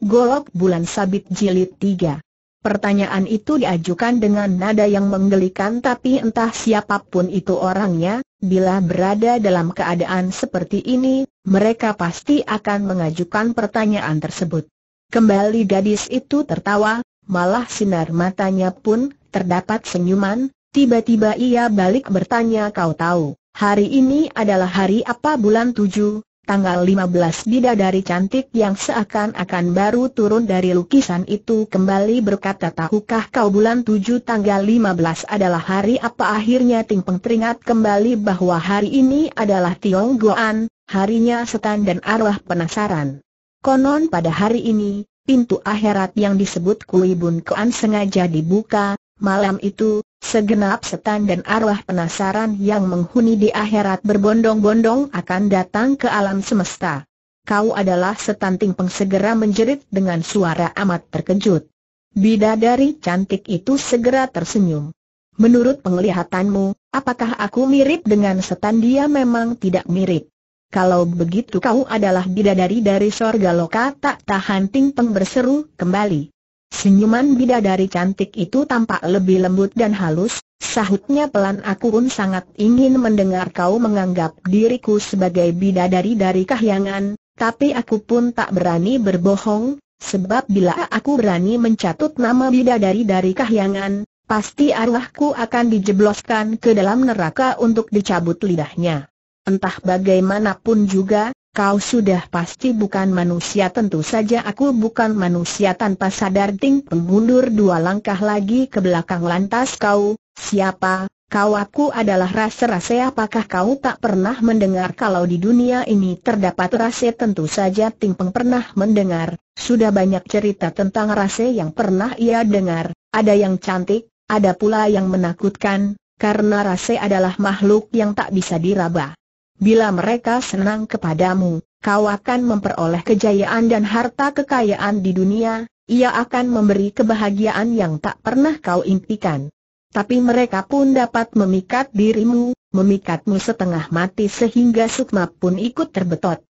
Golok Bulan Sabit Jilid 3 Pertanyaan itu diajukan dengan nada yang menggelikan tapi entah siapapun itu orangnya, bila berada dalam keadaan seperti ini, mereka pasti akan mengajukan pertanyaan tersebut. Kembali gadis itu tertawa, malah sinar matanya pun terdapat senyuman, tiba-tiba ia balik bertanya kau tahu, hari ini adalah hari apa bulan tujuh, tanggal 15 bidadari cantik yang seakan-akan baru turun dari lukisan itu kembali berkata tahukah kau bulan 7 tanggal 15 adalah hari apa akhirnya Peng teringat kembali bahwa hari ini adalah Goan, harinya setan dan arwah penasaran. Konon pada hari ini, pintu akhirat yang disebut Kui Bun Kuan sengaja dibuka, malam itu, Segenap setan dan arwah penasaran yang menghuni di akhirat berbondong-bondong akan datang ke alam semesta. Kau adalah setan Tingpeng segera menjerit dengan suara amat terkejut. Bidadari cantik itu segera tersenyum. Menurut penglihatanmu, apakah aku mirip dengan setan dia memang tidak mirip? Kalau begitu kau adalah bidadari dari sorga loka tak tahan Ting Peng berseru kembali. Senyuman bidadari cantik itu tampak lebih lembut dan halus, sahutnya pelan aku pun sangat ingin mendengar kau menganggap diriku sebagai bidadari dari kahyangan, tapi aku pun tak berani berbohong, sebab bila aku berani mencatut nama bidadari dari kahyangan, pasti arwahku akan dijebloskan ke dalam neraka untuk dicabut lidahnya. Entah bagaimanapun juga, Kau sudah pasti bukan manusia tentu saja aku bukan manusia tanpa sadar Ting pengundur dua langkah lagi ke belakang lantas kau, siapa, kau aku adalah rase. rasa apakah kau tak pernah mendengar kalau di dunia ini terdapat rase? tentu saja Ting Peng pernah mendengar, sudah banyak cerita tentang rase yang pernah ia dengar, ada yang cantik, ada pula yang menakutkan, karena rase adalah makhluk yang tak bisa diraba. Bila mereka senang kepadamu, kau akan memperoleh kejayaan dan harta kekayaan di dunia, ia akan memberi kebahagiaan yang tak pernah kau impikan. Tapi mereka pun dapat memikat dirimu, memikatmu setengah mati sehingga sukma pun ikut terbetot.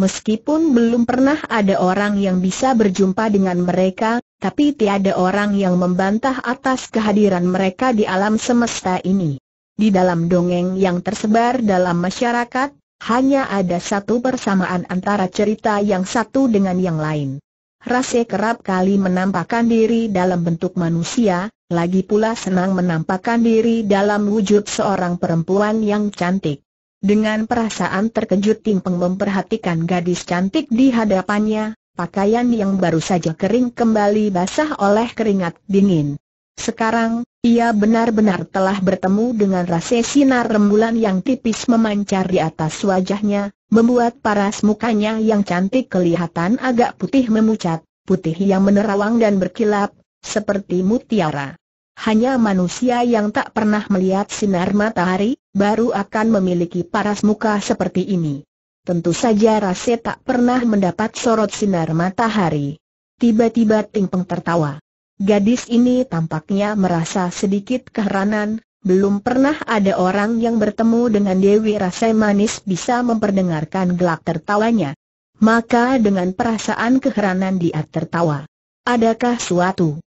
Meskipun belum pernah ada orang yang bisa berjumpa dengan mereka, tapi tiada orang yang membantah atas kehadiran mereka di alam semesta ini. Di dalam dongeng yang tersebar dalam masyarakat, hanya ada satu persamaan antara cerita yang satu dengan yang lain. Rase kerap kali menampakkan diri dalam bentuk manusia, lagi pula senang menampakkan diri dalam wujud seorang perempuan yang cantik. Dengan perasaan terkejut Ting Peng memperhatikan gadis cantik di hadapannya, pakaian yang baru saja kering kembali basah oleh keringat dingin. Sekarang, ia benar-benar telah bertemu dengan rasa sinar rembulan yang tipis memancar di atas wajahnya, membuat paras mukanya yang cantik kelihatan agak putih memucat, putih yang menerawang dan berkilap, seperti mutiara. Hanya manusia yang tak pernah melihat sinar matahari, baru akan memiliki paras muka seperti ini. Tentu saja Rase tak pernah mendapat sorot sinar matahari. Tiba-tiba Ting Peng tertawa. Gadis ini tampaknya merasa sedikit keheranan, belum pernah ada orang yang bertemu dengan Dewi Rasai Manis bisa memperdengarkan gelak tertawanya. Maka dengan perasaan keheranan dia tertawa. Adakah suatu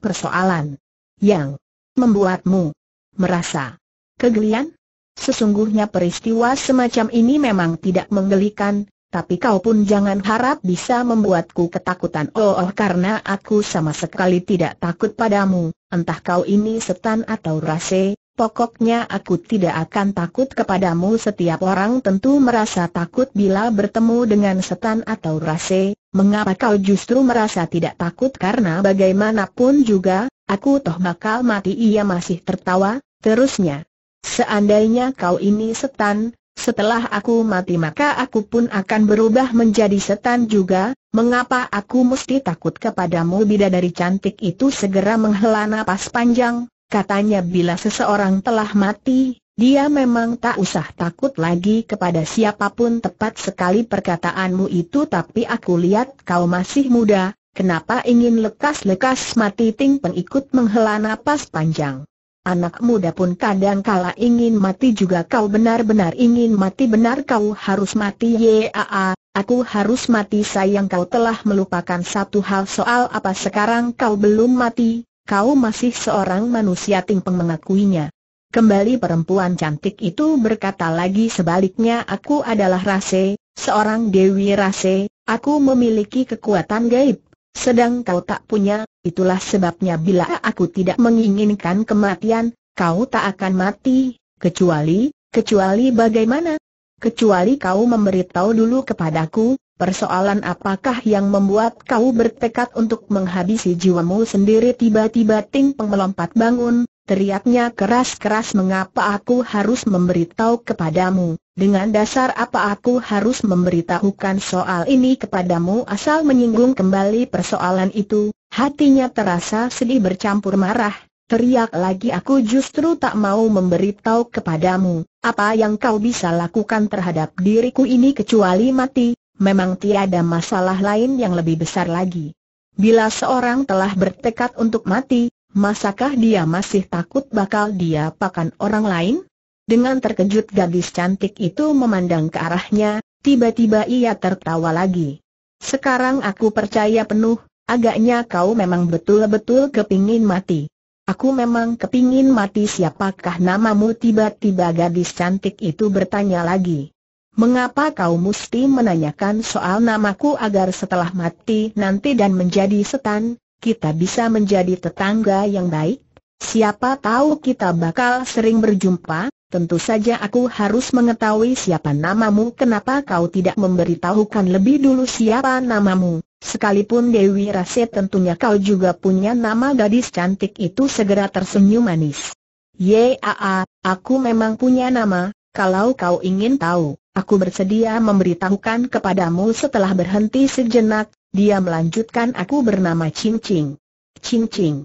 persoalan yang membuatmu merasa kegelian? Sesungguhnya peristiwa semacam ini memang tidak menggelikan, tapi kau pun jangan harap bisa membuatku ketakutan oh, oh karena aku sama sekali tidak takut padamu, entah kau ini setan atau rase, pokoknya aku tidak akan takut kepadamu setiap orang tentu merasa takut bila bertemu dengan setan atau rase, mengapa kau justru merasa tidak takut karena bagaimanapun juga, aku toh bakal mati ia masih tertawa, terusnya. Seandainya kau ini setan, setelah aku mati maka aku pun akan berubah menjadi setan juga, mengapa aku mesti takut kepadamu dari cantik itu segera menghela napas panjang, katanya bila seseorang telah mati, dia memang tak usah takut lagi kepada siapapun tepat sekali perkataanmu itu tapi aku lihat kau masih muda, kenapa ingin lekas-lekas mati ting pengikut menghela napas panjang. Anak muda pun kadang kala ingin mati juga kau benar-benar ingin mati benar kau harus mati yaa, aku harus mati sayang kau telah melupakan satu hal soal apa sekarang kau belum mati, kau masih seorang manusia timpeng mengakuinya. Kembali perempuan cantik itu berkata lagi sebaliknya aku adalah Rase, seorang Dewi Rase, aku memiliki kekuatan gaib, sedang kau tak punya, itulah sebabnya bila aku tidak menginginkan kematian, kau tak akan mati, kecuali, kecuali bagaimana? Kecuali kau memberitahu dulu kepadaku, persoalan apakah yang membuat kau bertekad untuk menghabisi jiwamu sendiri tiba-tiba Ting Peng bangun, teriaknya keras-keras mengapa aku harus memberitahu kepadamu. Dengan dasar apa aku harus memberitahukan soal ini kepadamu asal menyinggung kembali persoalan itu, hatinya terasa sedih bercampur marah, teriak lagi aku justru tak mau memberitahu kepadamu, apa yang kau bisa lakukan terhadap diriku ini kecuali mati, memang tiada masalah lain yang lebih besar lagi. Bila seorang telah bertekad untuk mati, masakah dia masih takut bakal dia pakan orang lain? Dengan terkejut gadis cantik itu memandang ke arahnya, tiba-tiba ia tertawa lagi. Sekarang aku percaya penuh, agaknya kau memang betul-betul kepingin mati. Aku memang kepingin mati siapakah namamu tiba-tiba gadis cantik itu bertanya lagi. Mengapa kau mesti menanyakan soal namaku agar setelah mati nanti dan menjadi setan, kita bisa menjadi tetangga yang baik? Siapa tahu kita bakal sering berjumpa, Tentu saja aku harus mengetahui siapa namamu Kenapa kau tidak memberitahukan lebih dulu siapa namamu Sekalipun Dewi Raset tentunya kau juga punya nama gadis cantik itu segera tersenyum manis Yaa, aku memang punya nama, kalau kau ingin tahu, aku bersedia memberitahukan kepadamu setelah berhenti sejenak Dia melanjutkan aku bernama Cing Cing Cing Cing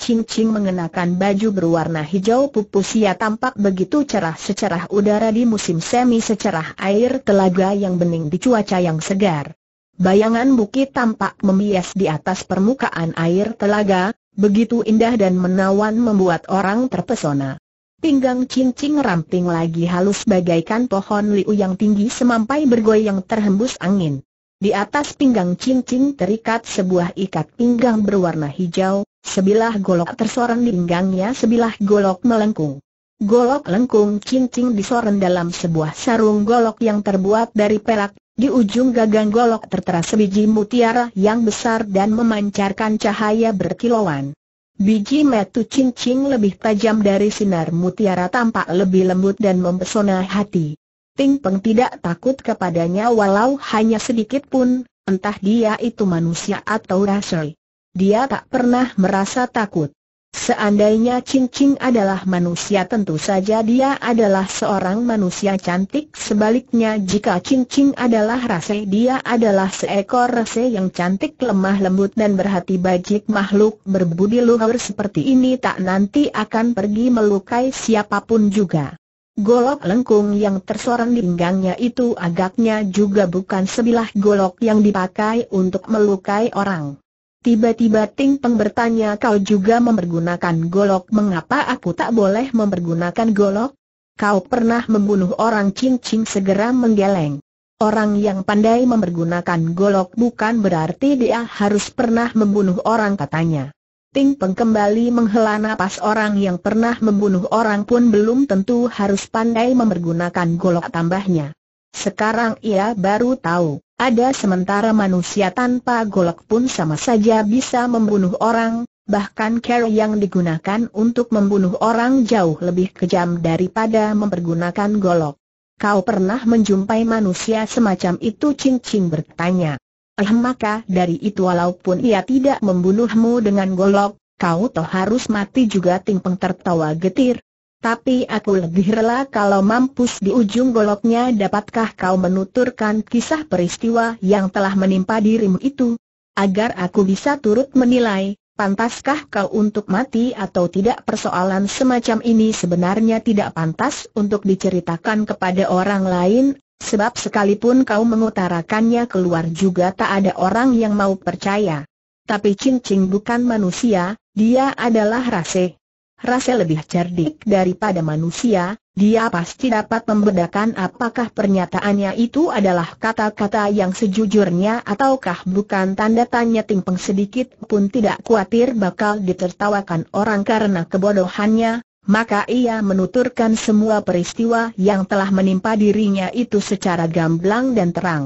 Cincing mengenakan baju berwarna hijau pupus ia tampak begitu cerah secerah udara di musim semi secerah air telaga yang bening di cuaca yang segar. Bayangan bukit tampak membias di atas permukaan air telaga, begitu indah dan menawan membuat orang terpesona. Pinggang cincing ramping lagi halus bagaikan pohon liu yang tinggi semampai bergoyang terhembus angin. Di atas pinggang cincin terikat sebuah ikat pinggang berwarna hijau, Sebilah golok tersorong di pinggangnya sebilah golok melengkung. Golok lengkung cincing disorong dalam sebuah sarung golok yang terbuat dari perak, di ujung gagang golok tertera sebiji mutiara yang besar dan memancarkan cahaya berkilauan. Biji metu cincing lebih tajam dari sinar mutiara tampak lebih lembut dan mempesona hati. Ting Peng tidak takut kepadanya walau hanya sedikit pun, entah dia itu manusia atau rasai. Dia tak pernah merasa takut. Seandainya cincin adalah manusia tentu saja dia adalah seorang manusia cantik Sebaliknya jika cincin adalah rase dia adalah seekor rase yang cantik lemah lembut dan berhati bajik Makhluk berbudi luhur seperti ini tak nanti akan pergi melukai siapapun juga Golok lengkung yang tersorong di pinggangnya itu agaknya juga bukan sebilah golok yang dipakai untuk melukai orang Tiba-tiba Ting Peng bertanya kau juga mempergunakan golok mengapa aku tak boleh mempergunakan golok? Kau pernah membunuh orang Ching Ching segera menggeleng. Orang yang pandai mempergunakan golok bukan berarti dia harus pernah membunuh orang katanya. Ting Peng kembali menghela napas orang yang pernah membunuh orang pun belum tentu harus pandai mempergunakan golok tambahnya. Sekarang ia baru tahu, ada sementara manusia tanpa golok pun sama saja bisa membunuh orang, bahkan cara yang digunakan untuk membunuh orang jauh lebih kejam daripada mempergunakan golok. Kau pernah menjumpai manusia semacam itu cincin bertanya. Eh maka dari itu walaupun ia tidak membunuhmu dengan golok, kau toh harus mati juga Ting tertawa getir, tapi aku lebih rela kalau mampus di ujung goloknya dapatkah kau menuturkan kisah peristiwa yang telah menimpa dirimu itu? Agar aku bisa turut menilai, pantaskah kau untuk mati atau tidak persoalan semacam ini sebenarnya tidak pantas untuk diceritakan kepada orang lain, sebab sekalipun kau mengutarakannya keluar juga tak ada orang yang mau percaya. Tapi cincin bukan manusia, dia adalah raseh rasa lebih cerdik daripada manusia, dia pasti dapat membedakan apakah pernyataannya itu adalah kata-kata yang sejujurnya ataukah bukan tanda tanya timpeng sedikit pun tidak khawatir bakal ditertawakan orang karena kebodohannya, maka ia menuturkan semua peristiwa yang telah menimpa dirinya itu secara gamblang dan terang.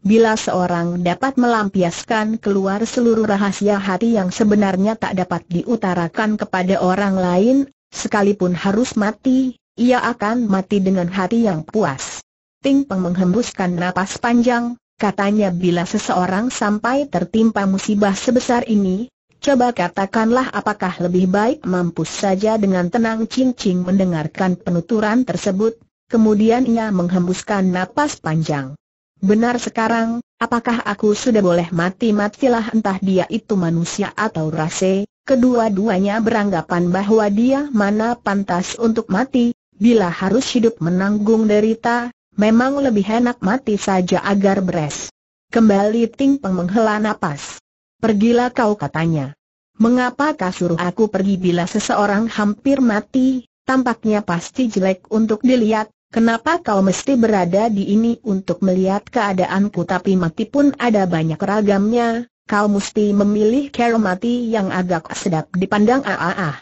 Bila seorang dapat melampiaskan keluar seluruh rahasia hati yang sebenarnya tak dapat diutarakan kepada orang lain, sekalipun harus mati, ia akan mati dengan hati yang puas. Ting Peng menghembuskan napas panjang, katanya bila seseorang sampai tertimpa musibah sebesar ini, coba katakanlah apakah lebih baik mampus saja dengan tenang Ching Ching mendengarkan penuturan tersebut, kemudian ia menghembuskan napas panjang. Benar sekarang, apakah aku sudah boleh mati-matilah entah dia itu manusia atau rase, kedua-duanya beranggapan bahwa dia mana pantas untuk mati, bila harus hidup menanggung derita, memang lebih enak mati saja agar beres. Kembali Ting Peng menghela nafas. Pergilah kau katanya. Mengapa kau suruh aku pergi bila seseorang hampir mati, tampaknya pasti jelek untuk dilihat, Kenapa kau mesti berada di ini untuk melihat keadaanku tapi mati pun ada banyak ragamnya, kau mesti memilih cara mati yang agak sedap dipandang ah ah. ah.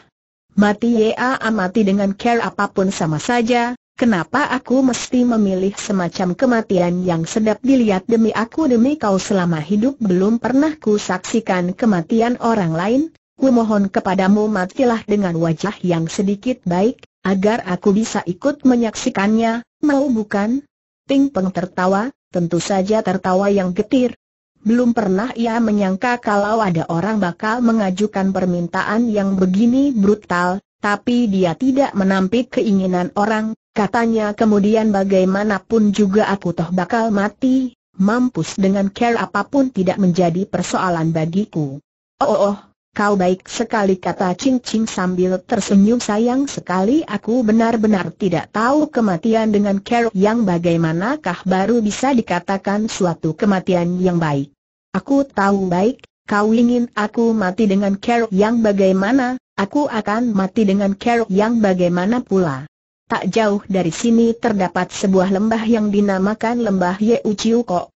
Mati ya ah, ah, mati dengan care apapun sama saja, kenapa aku mesti memilih semacam kematian yang sedap dilihat demi aku demi kau selama hidup belum pernah ku saksikan kematian orang lain, ku mohon kepadamu matilah dengan wajah yang sedikit baik, agar aku bisa ikut menyaksikannya, mau bukan? Ting Peng tertawa, tentu saja tertawa yang getir. Belum pernah ia menyangka kalau ada orang bakal mengajukan permintaan yang begini brutal, tapi dia tidak menampik keinginan orang, katanya kemudian bagaimanapun juga aku toh bakal mati, mampus dengan care apapun tidak menjadi persoalan bagiku. Oh, oh, oh Kau baik sekali kata cincin sambil tersenyum sayang sekali aku benar-benar tidak tahu kematian dengan kerok yang bagaimanakah baru bisa dikatakan suatu kematian yang baik. Aku tahu baik, kau ingin aku mati dengan kerok yang bagaimana, aku akan mati dengan kerok yang bagaimana pula. Tak jauh dari sini terdapat sebuah lembah yang dinamakan lembah Yeu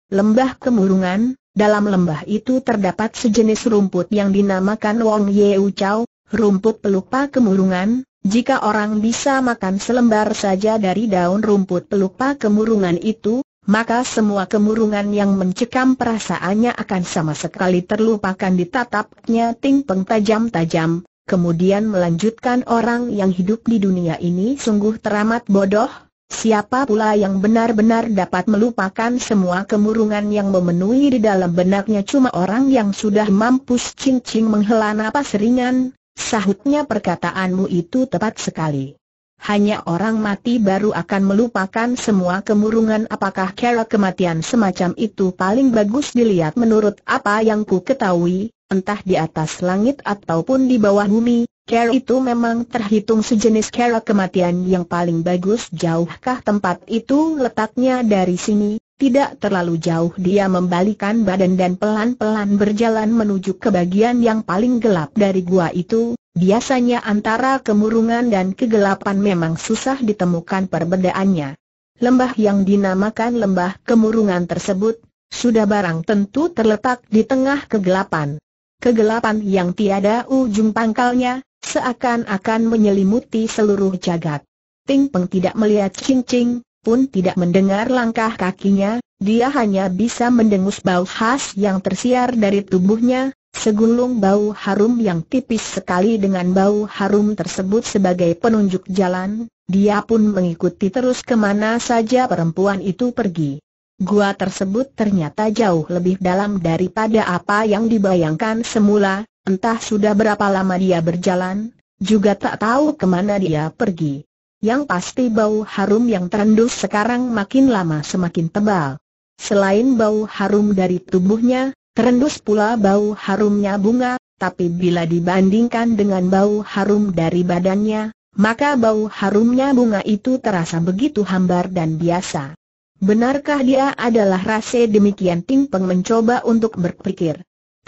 lembah kemurungan, dalam lembah itu terdapat sejenis rumput yang dinamakan Wong Yeu Chow, rumput pelupa kemurungan, jika orang bisa makan selembar saja dari daun rumput pelupa kemurungan itu, maka semua kemurungan yang mencekam perasaannya akan sama sekali terlupakan di tatapnya tingpeng tajam-tajam, kemudian melanjutkan orang yang hidup di dunia ini sungguh teramat bodoh, Siapa pula yang benar-benar dapat melupakan semua kemurungan yang memenuhi di dalam benaknya cuma orang yang sudah mampus cincing menghela napas ringan, sahutnya perkataanmu itu tepat sekali. Hanya orang mati baru akan melupakan semua kemurungan apakah cara kematian semacam itu paling bagus dilihat menurut apa yang ku ketahui, entah di atas langit ataupun di bawah bumi, Kera itu memang terhitung sejenis kera kematian yang paling bagus jauhkah tempat itu letaknya dari sini, tidak terlalu jauh dia membalikan badan dan pelan-pelan berjalan menuju ke bagian yang paling gelap dari gua itu. Biasanya antara kemurungan dan kegelapan memang susah ditemukan perbedaannya. Lembah yang dinamakan lembah kemurungan tersebut, sudah barang tentu terletak di tengah kegelapan. Kegelapan yang tiada ujung pangkalnya, Seakan-akan menyelimuti seluruh jagat. Ting Peng tidak melihat Ching Ching, pun tidak mendengar langkah kakinya, dia hanya bisa mendengus bau khas yang tersiar dari tubuhnya, segulung bau harum yang tipis sekali dengan bau harum tersebut sebagai penunjuk jalan, dia pun mengikuti terus kemana saja perempuan itu pergi. Gua tersebut ternyata jauh lebih dalam daripada apa yang dibayangkan semula, Entah sudah berapa lama dia berjalan, juga tak tahu kemana dia pergi. Yang pasti bau harum yang terendus sekarang makin lama semakin tebal. Selain bau harum dari tubuhnya, terendus pula bau harumnya bunga, tapi bila dibandingkan dengan bau harum dari badannya, maka bau harumnya bunga itu terasa begitu hambar dan biasa. Benarkah dia adalah rase demikian Ting Peng mencoba untuk berpikir?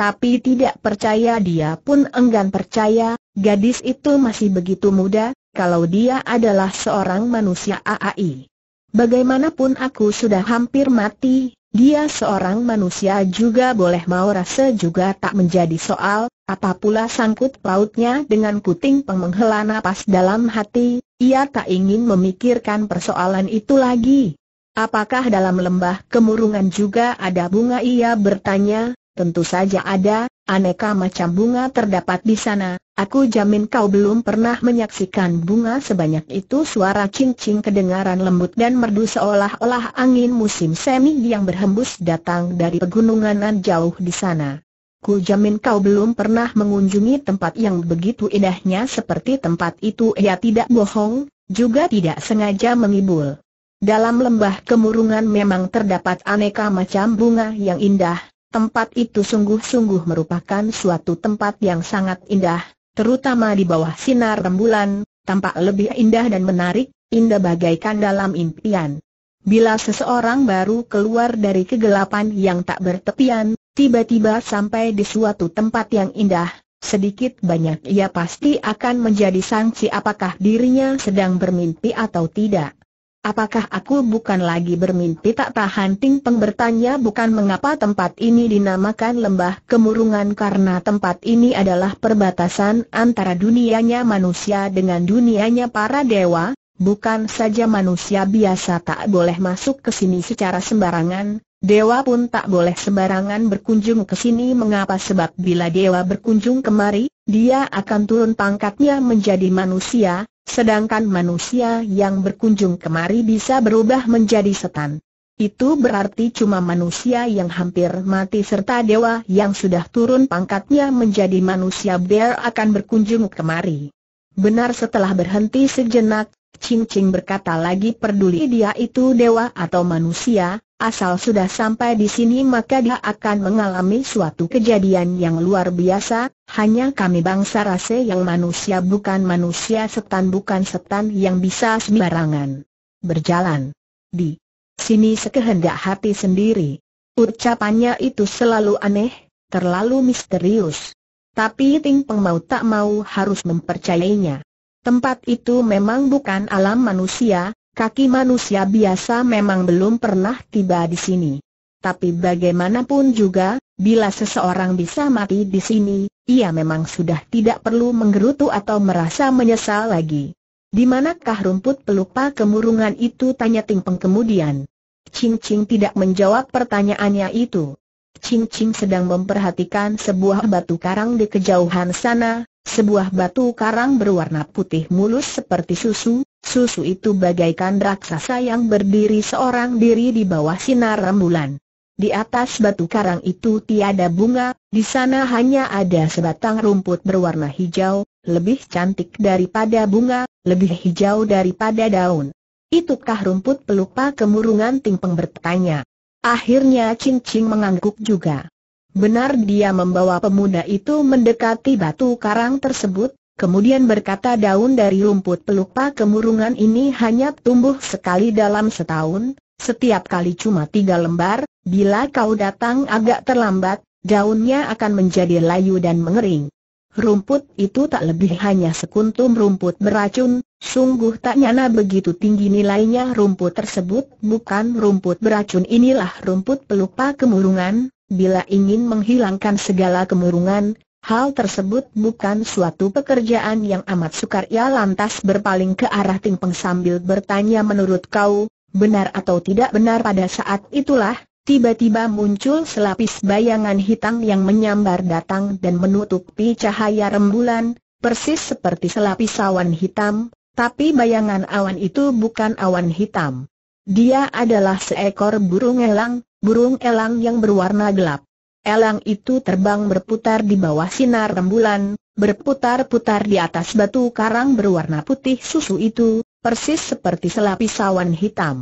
Tapi tidak percaya dia pun enggan percaya, gadis itu masih begitu muda, kalau dia adalah seorang manusia AAI. Bagaimanapun aku sudah hampir mati, dia seorang manusia juga boleh mau rasa juga tak menjadi soal, apa pula sangkut pautnya dengan kuting penghela napas dalam hati, ia tak ingin memikirkan persoalan itu lagi. Apakah dalam lembah kemurungan juga ada bunga ia bertanya, Tentu saja ada, aneka macam bunga terdapat di sana, aku jamin kau belum pernah menyaksikan bunga sebanyak itu Suara cing-cing kedengaran lembut dan merdu seolah-olah angin musim semi yang berhembus datang dari pegunungan jauh di sana Ku jamin kau belum pernah mengunjungi tempat yang begitu indahnya seperti tempat itu Ia tidak bohong, juga tidak sengaja mengibul Dalam lembah kemurungan memang terdapat aneka macam bunga yang indah tempat itu sungguh-sungguh merupakan suatu tempat yang sangat indah, terutama di bawah sinar rembulan, tampak lebih indah dan menarik, indah bagaikan dalam impian. Bila seseorang baru keluar dari kegelapan yang tak bertepian, tiba-tiba sampai di suatu tempat yang indah, sedikit banyak ia pasti akan menjadi sangsi apakah dirinya sedang bermimpi atau tidak. Apakah aku bukan lagi bermimpi tak tahan Ting Peng bertanya bukan mengapa tempat ini dinamakan lembah kemurungan karena tempat ini adalah perbatasan antara dunianya manusia dengan dunianya para dewa, bukan saja manusia biasa tak boleh masuk ke sini secara sembarangan, dewa pun tak boleh sembarangan berkunjung ke sini mengapa sebab bila dewa berkunjung kemari, dia akan turun pangkatnya menjadi manusia, sedangkan manusia yang berkunjung kemari bisa berubah menjadi setan. Itu berarti cuma manusia yang hampir mati serta dewa yang sudah turun pangkatnya menjadi manusia bear akan berkunjung kemari. Benar setelah berhenti sejenak, Ching Ching berkata lagi peduli dia itu dewa atau manusia, Asal sudah sampai di sini maka dia akan mengalami suatu kejadian yang luar biasa, hanya kami bangsa rase yang manusia bukan manusia setan bukan setan yang bisa sembarangan berjalan di sini sekehendak hati sendiri. Ucapannya itu selalu aneh, terlalu misterius. Tapi Ting Peng mau tak mau harus mempercayainya. Tempat itu memang bukan alam manusia, kaki manusia biasa memang belum pernah tiba di sini. Tapi bagaimanapun juga, bila seseorang bisa mati di sini, ia memang sudah tidak perlu menggerutu atau merasa menyesal lagi. Di manakah rumput pelupa kemurungan itu tanya Ting Peng kemudian. Ching Ching tidak menjawab pertanyaannya itu. Ching Ching sedang memperhatikan sebuah batu karang di kejauhan sana, sebuah batu karang berwarna putih mulus seperti susu, susu itu bagaikan raksasa yang berdiri seorang diri di bawah sinar rembulan. Di atas batu karang itu tiada bunga, di sana hanya ada sebatang rumput berwarna hijau, lebih cantik daripada bunga, lebih hijau daripada daun. Itukah rumput pelupa kemurungan Ting Peng bertanya. Akhirnya Cing Cing mengangguk juga. Benar dia membawa pemuda itu mendekati batu karang tersebut, kemudian berkata daun dari rumput pelupa kemurungan ini hanya tumbuh sekali dalam setahun, setiap kali cuma tiga lembar, bila kau datang agak terlambat, daunnya akan menjadi layu dan mengering. Rumput itu tak lebih hanya sekuntum rumput beracun, sungguh tak nyana begitu tinggi nilainya rumput tersebut, bukan rumput beracun inilah rumput pelupa kemurungan, bila ingin menghilangkan segala kemurungan, hal tersebut bukan suatu pekerjaan yang amat sukar. Ia lantas berpaling ke arah Ting Peng sambil bertanya menurut kau, benar atau tidak benar pada saat itulah, tiba-tiba muncul selapis bayangan hitam yang menyambar datang dan menutupi cahaya rembulan, persis seperti selapis awan hitam, tapi bayangan awan itu bukan awan hitam. Dia adalah seekor burung elang, burung elang yang berwarna gelap. Elang itu terbang berputar di bawah sinar rembulan, berputar-putar di atas batu karang berwarna putih susu itu, persis seperti selapis awan hitam.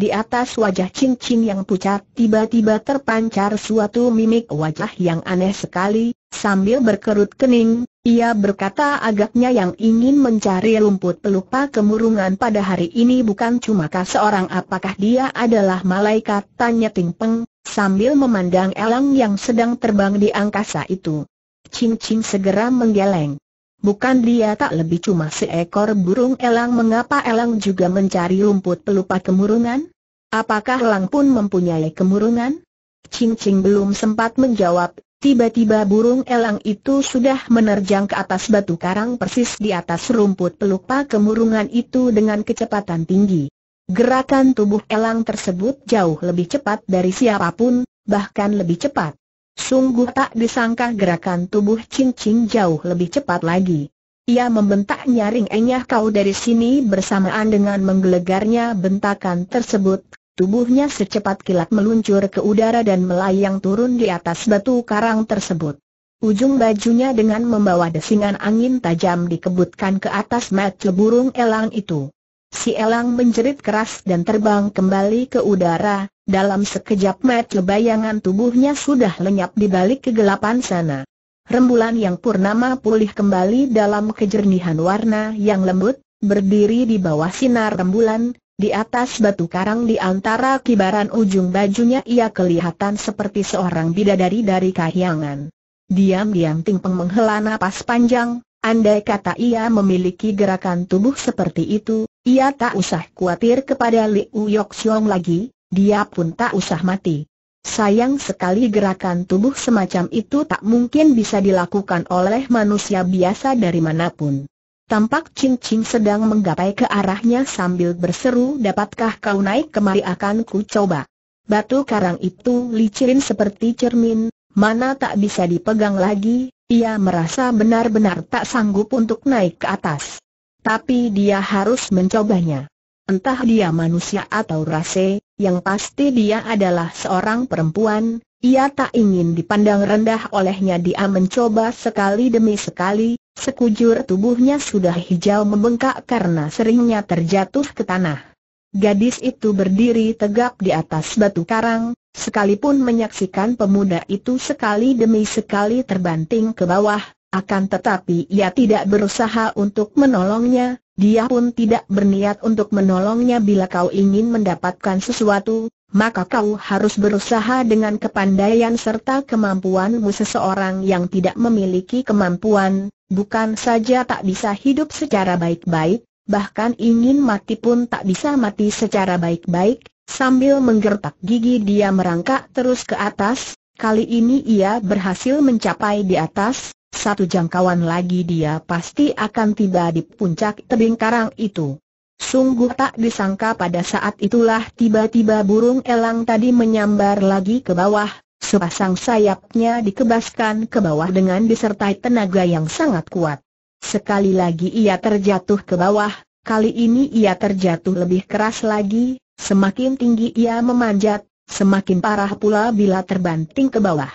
Di atas wajah cincin yang pucat tiba-tiba terpancar suatu mimik wajah yang aneh sekali, sambil berkerut kening, ia berkata agaknya yang ingin mencari rumput pelupa kemurungan pada hari ini bukan cuma seorang apakah dia adalah malaikat tanya Peng, sambil memandang elang yang sedang terbang di angkasa itu. Cincin segera menggeleng. Bukan dia tak lebih cuma seekor burung elang mengapa elang juga mencari rumput pelupa kemurungan? Apakah elang pun mempunyai kemurungan? Cing Cing belum sempat menjawab, tiba-tiba burung elang itu sudah menerjang ke atas batu karang persis di atas rumput pelupa kemurungan itu dengan kecepatan tinggi. Gerakan tubuh elang tersebut jauh lebih cepat dari siapapun, bahkan lebih cepat. Sungguh tak disangka gerakan tubuh cincing jauh lebih cepat lagi. Ia membentak nyaring enyah kau dari sini bersamaan dengan menggelegarnya bentakan tersebut. Tubuhnya secepat kilat meluncur ke udara dan melayang turun di atas batu karang tersebut. Ujung bajunya dengan membawa desingan angin tajam dikebutkan ke atas mata burung elang itu. Si elang menjerit keras dan terbang kembali ke udara, dalam sekejap mata bayangan tubuhnya sudah lenyap di balik kegelapan sana. Rembulan yang purnama pulih kembali dalam kejernihan warna yang lembut, berdiri di bawah sinar rembulan, di atas batu karang di antara kibaran ujung bajunya ia kelihatan seperti seorang bidadari dari kahyangan. Diam-diam Ting Peng menghela napas panjang, Andai kata ia memiliki gerakan tubuh seperti itu, ia tak usah khawatir kepada Liu Yoxiong Siong lagi, dia pun tak usah mati. Sayang sekali gerakan tubuh semacam itu tak mungkin bisa dilakukan oleh manusia biasa dari manapun. Tampak Ching Ching sedang menggapai ke arahnya sambil berseru dapatkah kau naik kemari akan ku coba. Batu karang itu licin seperti cermin, mana tak bisa dipegang lagi, ia merasa benar-benar tak sanggup untuk naik ke atas. Tapi dia harus mencobanya. Entah dia manusia atau rase, yang pasti dia adalah seorang perempuan, ia tak ingin dipandang rendah olehnya dia mencoba sekali demi sekali, sekujur tubuhnya sudah hijau membengkak karena seringnya terjatuh ke tanah. Gadis itu berdiri tegap di atas batu karang, Sekalipun menyaksikan pemuda itu sekali demi sekali terbanting ke bawah, akan tetapi ia tidak berusaha untuk menolongnya, dia pun tidak berniat untuk menolongnya bila kau ingin mendapatkan sesuatu, maka kau harus berusaha dengan kepandaian serta kemampuanmu seseorang yang tidak memiliki kemampuan, bukan saja tak bisa hidup secara baik-baik, bahkan ingin mati pun tak bisa mati secara baik-baik, Sambil menggertak gigi dia merangkak terus ke atas, kali ini ia berhasil mencapai di atas, satu jangkauan lagi dia pasti akan tiba di puncak tebing karang itu. Sungguh tak disangka pada saat itulah tiba-tiba burung elang tadi menyambar lagi ke bawah, sepasang sayapnya dikebaskan ke bawah dengan disertai tenaga yang sangat kuat. Sekali lagi ia terjatuh ke bawah, kali ini ia terjatuh lebih keras lagi, Semakin tinggi ia memanjat, semakin parah pula bila terbanting ke bawah.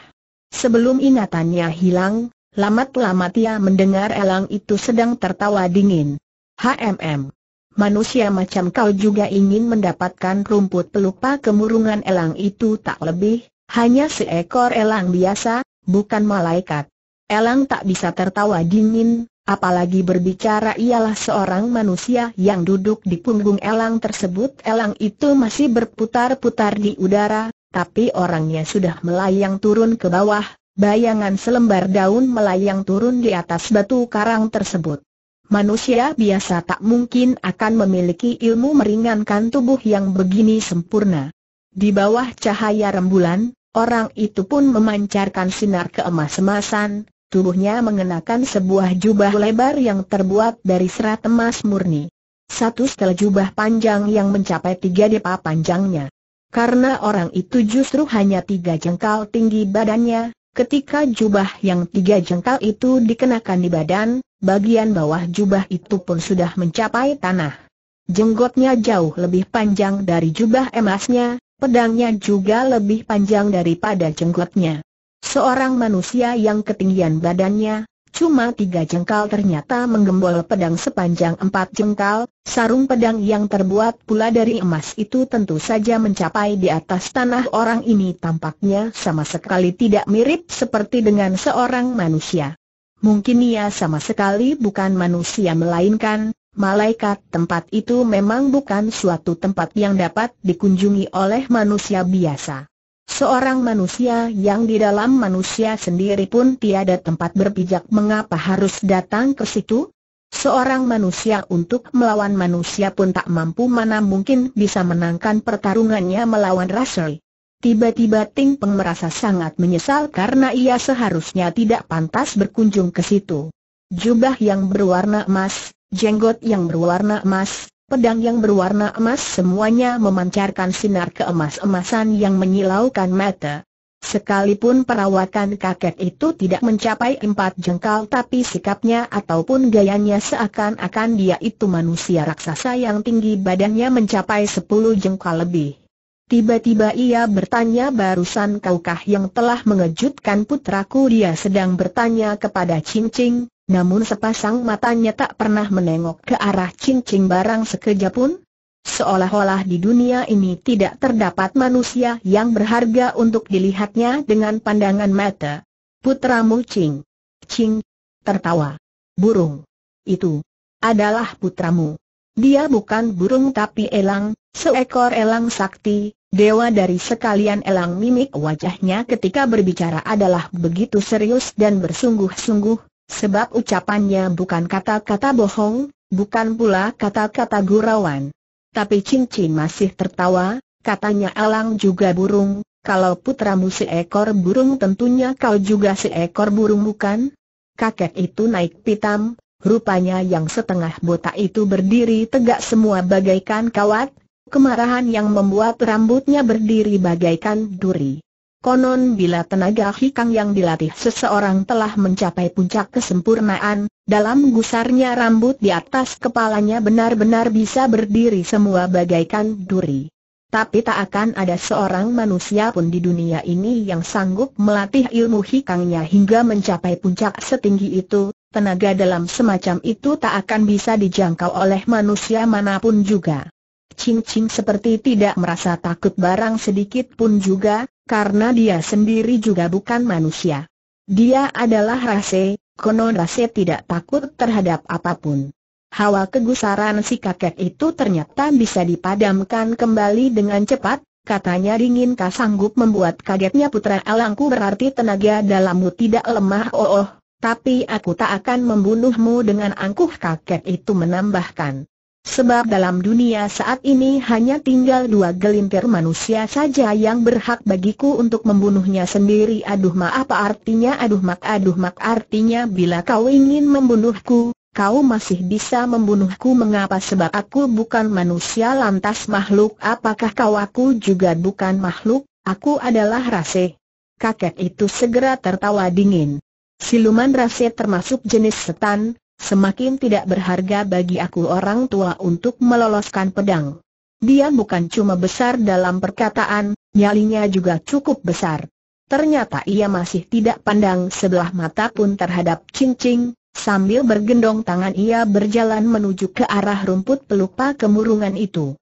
Sebelum ingatannya hilang, lamat-lamat ia mendengar elang itu sedang tertawa dingin. HMM. Manusia macam kau juga ingin mendapatkan rumput pelupa kemurungan elang itu tak lebih, hanya seekor elang biasa, bukan malaikat. Elang tak bisa tertawa dingin, Apalagi berbicara ialah seorang manusia yang duduk di punggung elang tersebut Elang itu masih berputar-putar di udara, tapi orangnya sudah melayang turun ke bawah Bayangan selembar daun melayang turun di atas batu karang tersebut Manusia biasa tak mungkin akan memiliki ilmu meringankan tubuh yang begini sempurna Di bawah cahaya rembulan, orang itu pun memancarkan sinar keemas-emasan Tubuhnya mengenakan sebuah jubah lebar yang terbuat dari serat emas murni. Satu setel jubah panjang yang mencapai tiga depa panjangnya. Karena orang itu justru hanya tiga jengkal tinggi badannya, ketika jubah yang tiga jengkal itu dikenakan di badan, bagian bawah jubah itu pun sudah mencapai tanah. Jenggotnya jauh lebih panjang dari jubah emasnya, pedangnya juga lebih panjang daripada jenggotnya. Seorang manusia yang ketinggian badannya, cuma tiga jengkal ternyata menggembol pedang sepanjang empat jengkal, sarung pedang yang terbuat pula dari emas itu tentu saja mencapai di atas tanah orang ini tampaknya sama sekali tidak mirip seperti dengan seorang manusia. Mungkin ia sama sekali bukan manusia melainkan, malaikat tempat itu memang bukan suatu tempat yang dapat dikunjungi oleh manusia biasa. Seorang manusia yang di dalam manusia sendiri pun tiada tempat berpijak mengapa harus datang ke situ? Seorang manusia untuk melawan manusia pun tak mampu mana mungkin bisa menangkan pertarungannya melawan Russell. Tiba-tiba Ting Peng merasa sangat menyesal karena ia seharusnya tidak pantas berkunjung ke situ. Jubah yang berwarna emas, jenggot yang berwarna emas, pedang yang berwarna emas semuanya memancarkan sinar keemas-emasan yang menyilaukan mata. Sekalipun perawakan kakek itu tidak mencapai empat jengkal tapi sikapnya ataupun gayanya seakan-akan dia itu manusia raksasa yang tinggi badannya mencapai sepuluh jengkal lebih. Tiba-tiba ia bertanya barusan kaukah yang telah mengejutkan putraku dia sedang bertanya kepada Cing Cing, namun sepasang matanya tak pernah menengok ke arah cincing barang sekejap pun. Seolah-olah di dunia ini tidak terdapat manusia yang berharga untuk dilihatnya dengan pandangan mata. Putramu Mucing. cing, Tertawa. Burung. Itu. Adalah putramu. Dia bukan burung tapi elang, seekor elang sakti, dewa dari sekalian elang mimik wajahnya ketika berbicara adalah begitu serius dan bersungguh-sungguh, Sebab ucapannya bukan kata-kata bohong, bukan pula kata-kata gurauan. Tapi cincin masih tertawa, katanya Alang juga burung, kalau putramu seekor burung tentunya kau juga seekor burung bukan? Kakek itu naik pitam, rupanya yang setengah botak itu berdiri tegak semua bagaikan kawat, kemarahan yang membuat rambutnya berdiri bagaikan duri. Konon bila tenaga hikang yang dilatih seseorang telah mencapai puncak kesempurnaan, dalam gusarnya rambut di atas kepalanya benar-benar bisa berdiri semua bagaikan duri. Tapi tak akan ada seorang manusia pun di dunia ini yang sanggup melatih ilmu hikangnya hingga mencapai puncak setinggi itu, tenaga dalam semacam itu tak akan bisa dijangkau oleh manusia manapun juga. Cing Cing seperti tidak merasa takut barang sedikit pun juga, karena dia sendiri juga bukan manusia. Dia adalah rase, konon rase tidak takut terhadap apapun. Hawa kegusaran si kakek itu ternyata bisa dipadamkan kembali dengan cepat, katanya dingin sanggup membuat kagetnya putra Alangku berarti tenaga dalammu tidak lemah oh oh, tapi aku tak akan membunuhmu dengan angkuh kakek itu menambahkan. Sebab dalam dunia saat ini hanya tinggal dua gelintir manusia saja yang berhak bagiku untuk membunuhnya sendiri Aduh ma apa artinya aduh mak aduh mak artinya bila kau ingin membunuhku, kau masih bisa membunuhku mengapa sebab aku bukan manusia lantas makhluk apakah kau aku juga bukan makhluk, aku adalah rase. Kakek itu segera tertawa dingin. Siluman rase termasuk jenis setan, Semakin tidak berharga bagi aku orang tua untuk meloloskan pedang. Dia bukan cuma besar dalam perkataan, nyalinya juga cukup besar. Ternyata ia masih tidak pandang sebelah mata pun terhadap cincin, sambil bergendong tangan ia berjalan menuju ke arah rumput pelupa kemurungan itu.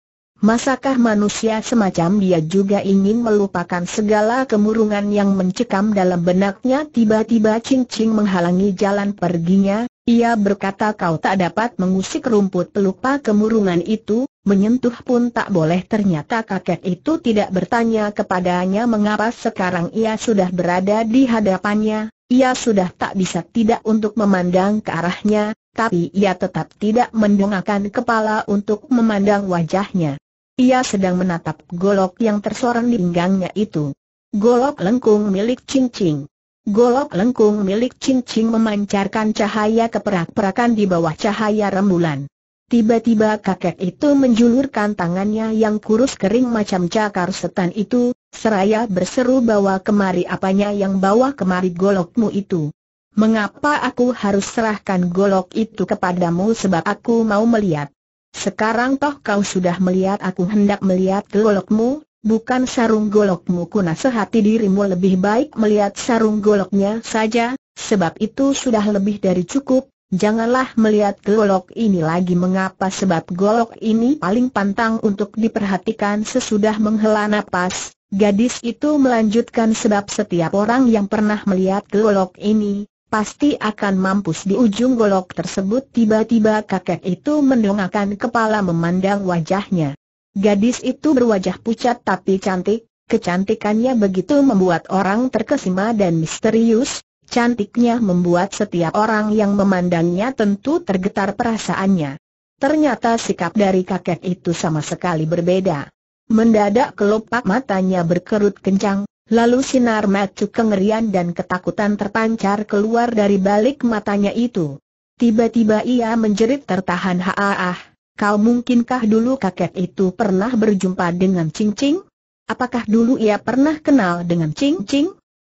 Masakah manusia semacam dia juga ingin melupakan segala kemurungan yang mencekam dalam benaknya tiba-tiba cincin menghalangi jalan perginya, ia berkata kau tak dapat mengusik rumput pelupa kemurungan itu, menyentuh pun tak boleh ternyata kakek itu tidak bertanya kepadanya mengapa sekarang ia sudah berada di hadapannya, ia sudah tak bisa tidak untuk memandang ke arahnya, tapi ia tetap tidak mendongakkan kepala untuk memandang wajahnya. Ia sedang menatap golok yang tersorang di pinggangnya itu. Golok lengkung milik Cing Cing. Golok lengkung milik Ching memancarkan cahaya keperak-perakan di bawah cahaya rembulan. Tiba-tiba kakek itu menjulurkan tangannya yang kurus kering macam cakar setan itu, seraya berseru bawa kemari apanya yang bawa kemari golokmu itu. Mengapa aku harus serahkan golok itu kepadamu sebab aku mau melihat. Sekarang toh kau sudah melihat aku hendak melihat golokmu, bukan sarung golokmu sehati dirimu lebih baik melihat sarung goloknya saja, sebab itu sudah lebih dari cukup, janganlah melihat golok ini lagi mengapa sebab golok ini paling pantang untuk diperhatikan sesudah menghela nafas, gadis itu melanjutkan sebab setiap orang yang pernah melihat golok ini, pasti akan mampus di ujung golok tersebut tiba-tiba kakek itu mendongakkan kepala memandang wajahnya. Gadis itu berwajah pucat tapi cantik, kecantikannya begitu membuat orang terkesima dan misterius, cantiknya membuat setiap orang yang memandangnya tentu tergetar perasaannya. Ternyata sikap dari kakek itu sama sekali berbeda. Mendadak kelopak matanya berkerut kencang, lalu sinar mata kengerian dan ketakutan terpancar keluar dari balik matanya itu. Tiba-tiba ia menjerit tertahan ha Kau mungkinkah dulu kakek itu pernah berjumpa dengan Cing Cing? Apakah dulu ia pernah kenal dengan Cing Cing?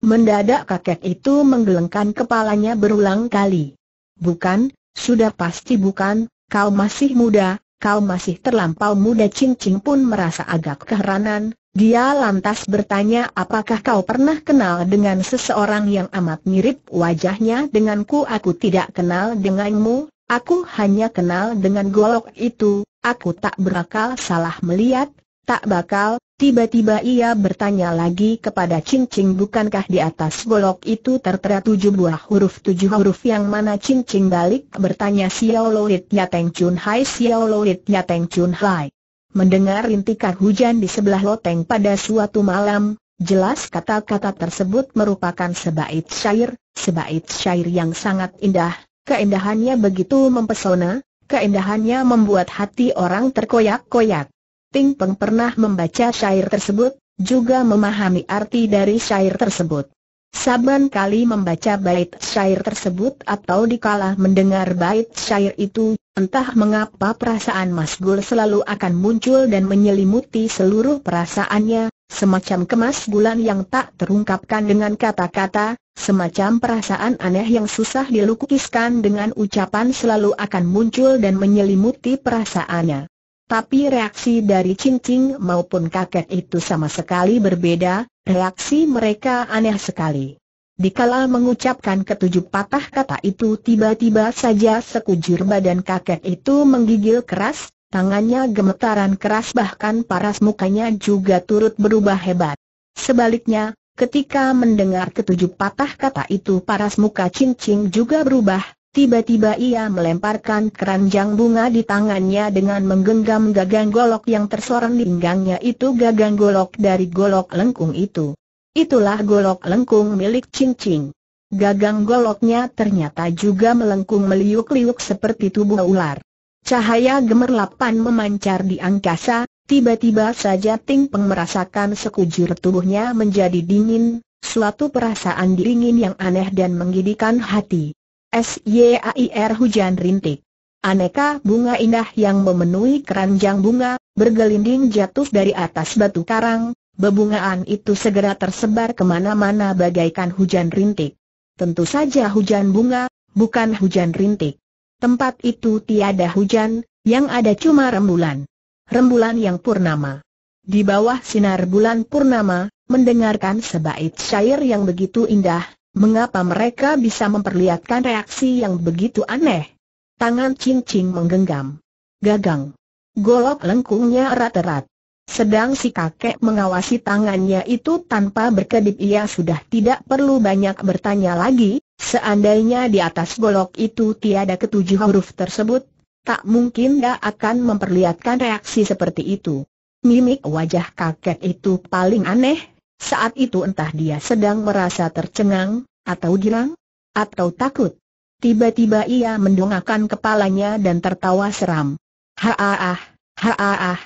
Mendadak kakek itu menggelengkan kepalanya berulang kali. Bukan, sudah pasti bukan, kau masih muda, kau masih terlampau muda Cing Cing pun merasa agak keheranan, dia lantas bertanya apakah kau pernah kenal dengan seseorang yang amat mirip wajahnya denganku Aku tidak kenal denganmu, Aku hanya kenal dengan golok itu, aku tak berakal salah melihat, tak bakal, tiba-tiba ia bertanya lagi kepada cincin bukankah di atas golok itu tertera tujuh buah huruf tujuh huruf yang mana cincin balik bertanya Xiao Lolit ya Teng Chun Hai Xiao Lolit ya Teng Chun Hai. Mendengar rintikan hujan di sebelah loteng pada suatu malam, jelas kata-kata tersebut merupakan sebaik syair, sebaik syair yang sangat indah, Keindahannya begitu mempesona, keindahannya membuat hati orang terkoyak-koyak. Ting Peng pernah membaca syair tersebut, juga memahami arti dari syair tersebut. Saban kali membaca bait syair tersebut atau dikala mendengar bait syair itu, entah mengapa perasaan Mas Gul selalu akan muncul dan menyelimuti seluruh perasaannya, Semacam kemas bulan yang tak terungkapkan dengan kata-kata, semacam perasaan aneh yang susah dilukiskan dengan ucapan selalu akan muncul dan menyelimuti perasaannya. Tapi reaksi dari cincing maupun kakek itu sama sekali berbeda, reaksi mereka aneh sekali. Dikala mengucapkan ketujuh patah kata itu tiba-tiba saja sekujur badan kakek itu menggigil keras, tangannya gemetaran keras bahkan paras mukanya juga turut berubah hebat. Sebaliknya, ketika mendengar ketujuh patah kata itu paras muka cincin juga berubah, tiba-tiba ia melemparkan keranjang bunga di tangannya dengan menggenggam gagang golok yang tersorong di pinggangnya itu gagang golok dari golok lengkung itu. Itulah golok lengkung milik cincin. Gagang goloknya ternyata juga melengkung meliuk-liuk seperti tubuh ular. Cahaya gemerlapan memancar di angkasa, tiba-tiba saja Ting Peng merasakan sekujur tubuhnya menjadi dingin, suatu perasaan dingin yang aneh dan menggidikan hati. SYAIR hujan rintik. Aneka bunga indah yang memenuhi keranjang bunga, bergelinding jatuh dari atas batu karang, bebungaan itu segera tersebar kemana-mana bagaikan hujan rintik. Tentu saja hujan bunga, bukan hujan rintik. Tempat itu tiada hujan, yang ada cuma rembulan. Rembulan yang purnama. Di bawah sinar bulan purnama, mendengarkan sebait syair yang begitu indah, mengapa mereka bisa memperlihatkan reaksi yang begitu aneh? Tangan cincin menggenggam. Gagang. Golok lengkungnya erat-erat. Sedang si kakek mengawasi tangannya itu tanpa berkedip ia sudah tidak perlu banyak bertanya lagi, Seandainya di atas golok itu tiada ketujuh huruf tersebut, tak mungkin dia akan memperlihatkan reaksi seperti itu. Mimik wajah kakek itu paling aneh, saat itu entah dia sedang merasa tercengang, atau girang, atau takut. Tiba-tiba ia mendongakkan kepalanya dan tertawa seram. ha-ah-ah,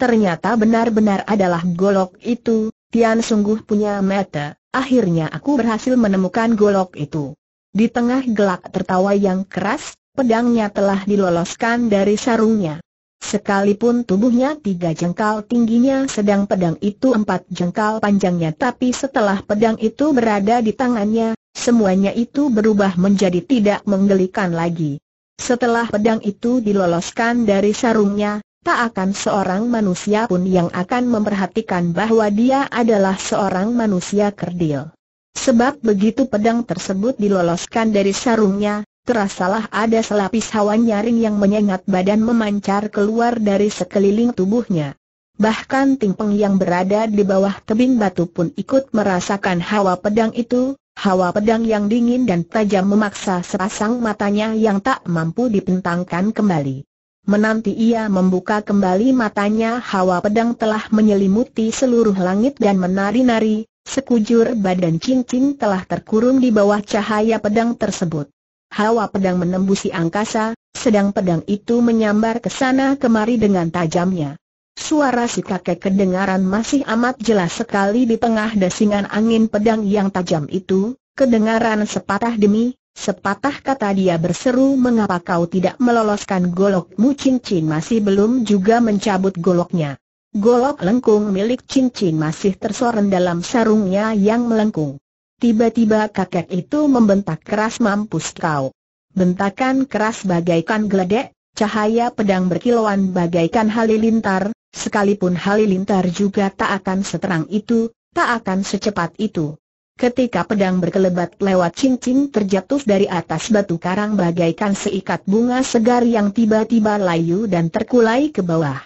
ternyata benar-benar adalah golok itu, Tian sungguh punya mata. Akhirnya aku berhasil menemukan golok itu. Di tengah gelak tertawa yang keras, pedangnya telah diloloskan dari sarungnya. Sekalipun tubuhnya tiga jengkal tingginya sedang pedang itu empat jengkal panjangnya tapi setelah pedang itu berada di tangannya, semuanya itu berubah menjadi tidak menggelikan lagi. Setelah pedang itu diloloskan dari sarungnya, tak akan seorang manusia pun yang akan memperhatikan bahwa dia adalah seorang manusia kerdil. Sebab begitu pedang tersebut diloloskan dari sarungnya, terasalah ada selapis hawa nyaring yang menyengat badan memancar keluar dari sekeliling tubuhnya. Bahkan Tingpeng yang berada di bawah tebing batu pun ikut merasakan hawa pedang itu, hawa pedang yang dingin dan tajam memaksa sepasang matanya yang tak mampu dipentangkan kembali. Menanti ia membuka kembali matanya hawa pedang telah menyelimuti seluruh langit dan menari-nari, sekujur badan cincin telah terkurung di bawah cahaya pedang tersebut. Hawa pedang menembusi angkasa, sedang pedang itu menyambar ke sana kemari dengan tajamnya. Suara si kakek kedengaran masih amat jelas sekali di tengah desingan angin pedang yang tajam itu, kedengaran sepatah demi Sepatah kata dia berseru mengapa kau tidak meloloskan golokmu cincin masih belum juga mencabut goloknya. Golok lengkung milik cincin masih tersorong dalam sarungnya yang melengkung. Tiba-tiba kakek itu membentak keras mampus kau. Bentakan keras bagaikan geledek, cahaya pedang berkilauan bagaikan halilintar, sekalipun halilintar juga tak akan seterang itu, tak akan secepat itu. Ketika pedang berkelebat lewat cincin terjatuh dari atas batu karang bagaikan seikat bunga segar yang tiba-tiba layu dan terkulai ke bawah.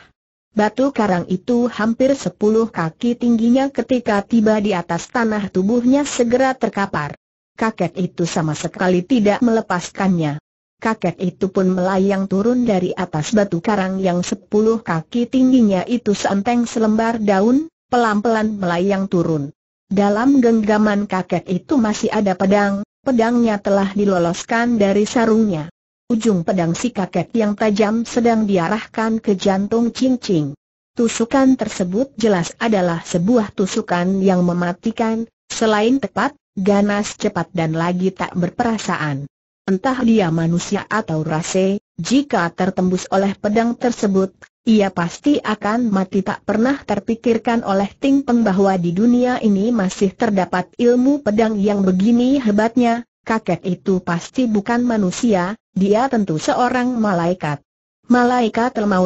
Batu karang itu hampir sepuluh kaki tingginya ketika tiba di atas tanah tubuhnya segera terkapar. Kakek itu sama sekali tidak melepaskannya. Kakek itu pun melayang turun dari atas batu karang yang sepuluh kaki tingginya itu seenteng selembar daun, pelan-pelan melayang turun. Dalam genggaman kakek itu masih ada pedang, pedangnya telah diloloskan dari sarungnya. Ujung pedang si kakek yang tajam sedang diarahkan ke jantung cincing. Tusukan tersebut jelas adalah sebuah tusukan yang mematikan, selain tepat, ganas cepat dan lagi tak berperasaan. Entah dia manusia atau rase, jika tertembus oleh pedang tersebut, ia pasti akan mati tak pernah terpikirkan oleh Ting Peng bahwa di dunia ini masih terdapat ilmu pedang yang begini hebatnya, kakek itu pasti bukan manusia, dia tentu seorang malaikat. Malaikat Ching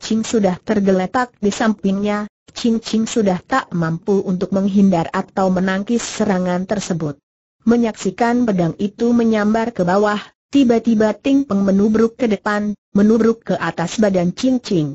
cincin sudah tergeletak di sampingnya, cincin sudah tak mampu untuk menghindar atau menangkis serangan tersebut. Menyaksikan pedang itu menyambar ke bawah, Tiba-tiba Ting Peng menubruk ke depan, menubruk ke atas badan Ching Ching.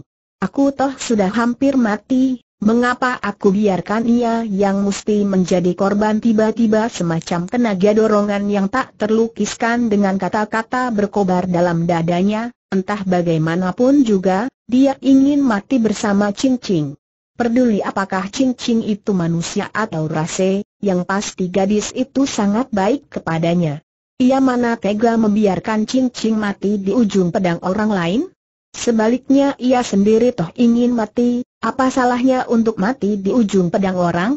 Aku toh sudah hampir mati, mengapa aku biarkan ia yang mesti menjadi korban tiba-tiba semacam tenaga dorongan yang tak terlukiskan dengan kata-kata berkobar dalam dadanya, entah bagaimanapun juga, dia ingin mati bersama Ching Ching. Peduli apakah Ching Ching itu manusia atau rase, yang pasti gadis itu sangat baik kepadanya. Ia mana tega membiarkan cincin mati di ujung pedang orang lain? Sebaliknya ia sendiri toh ingin mati, apa salahnya untuk mati di ujung pedang orang?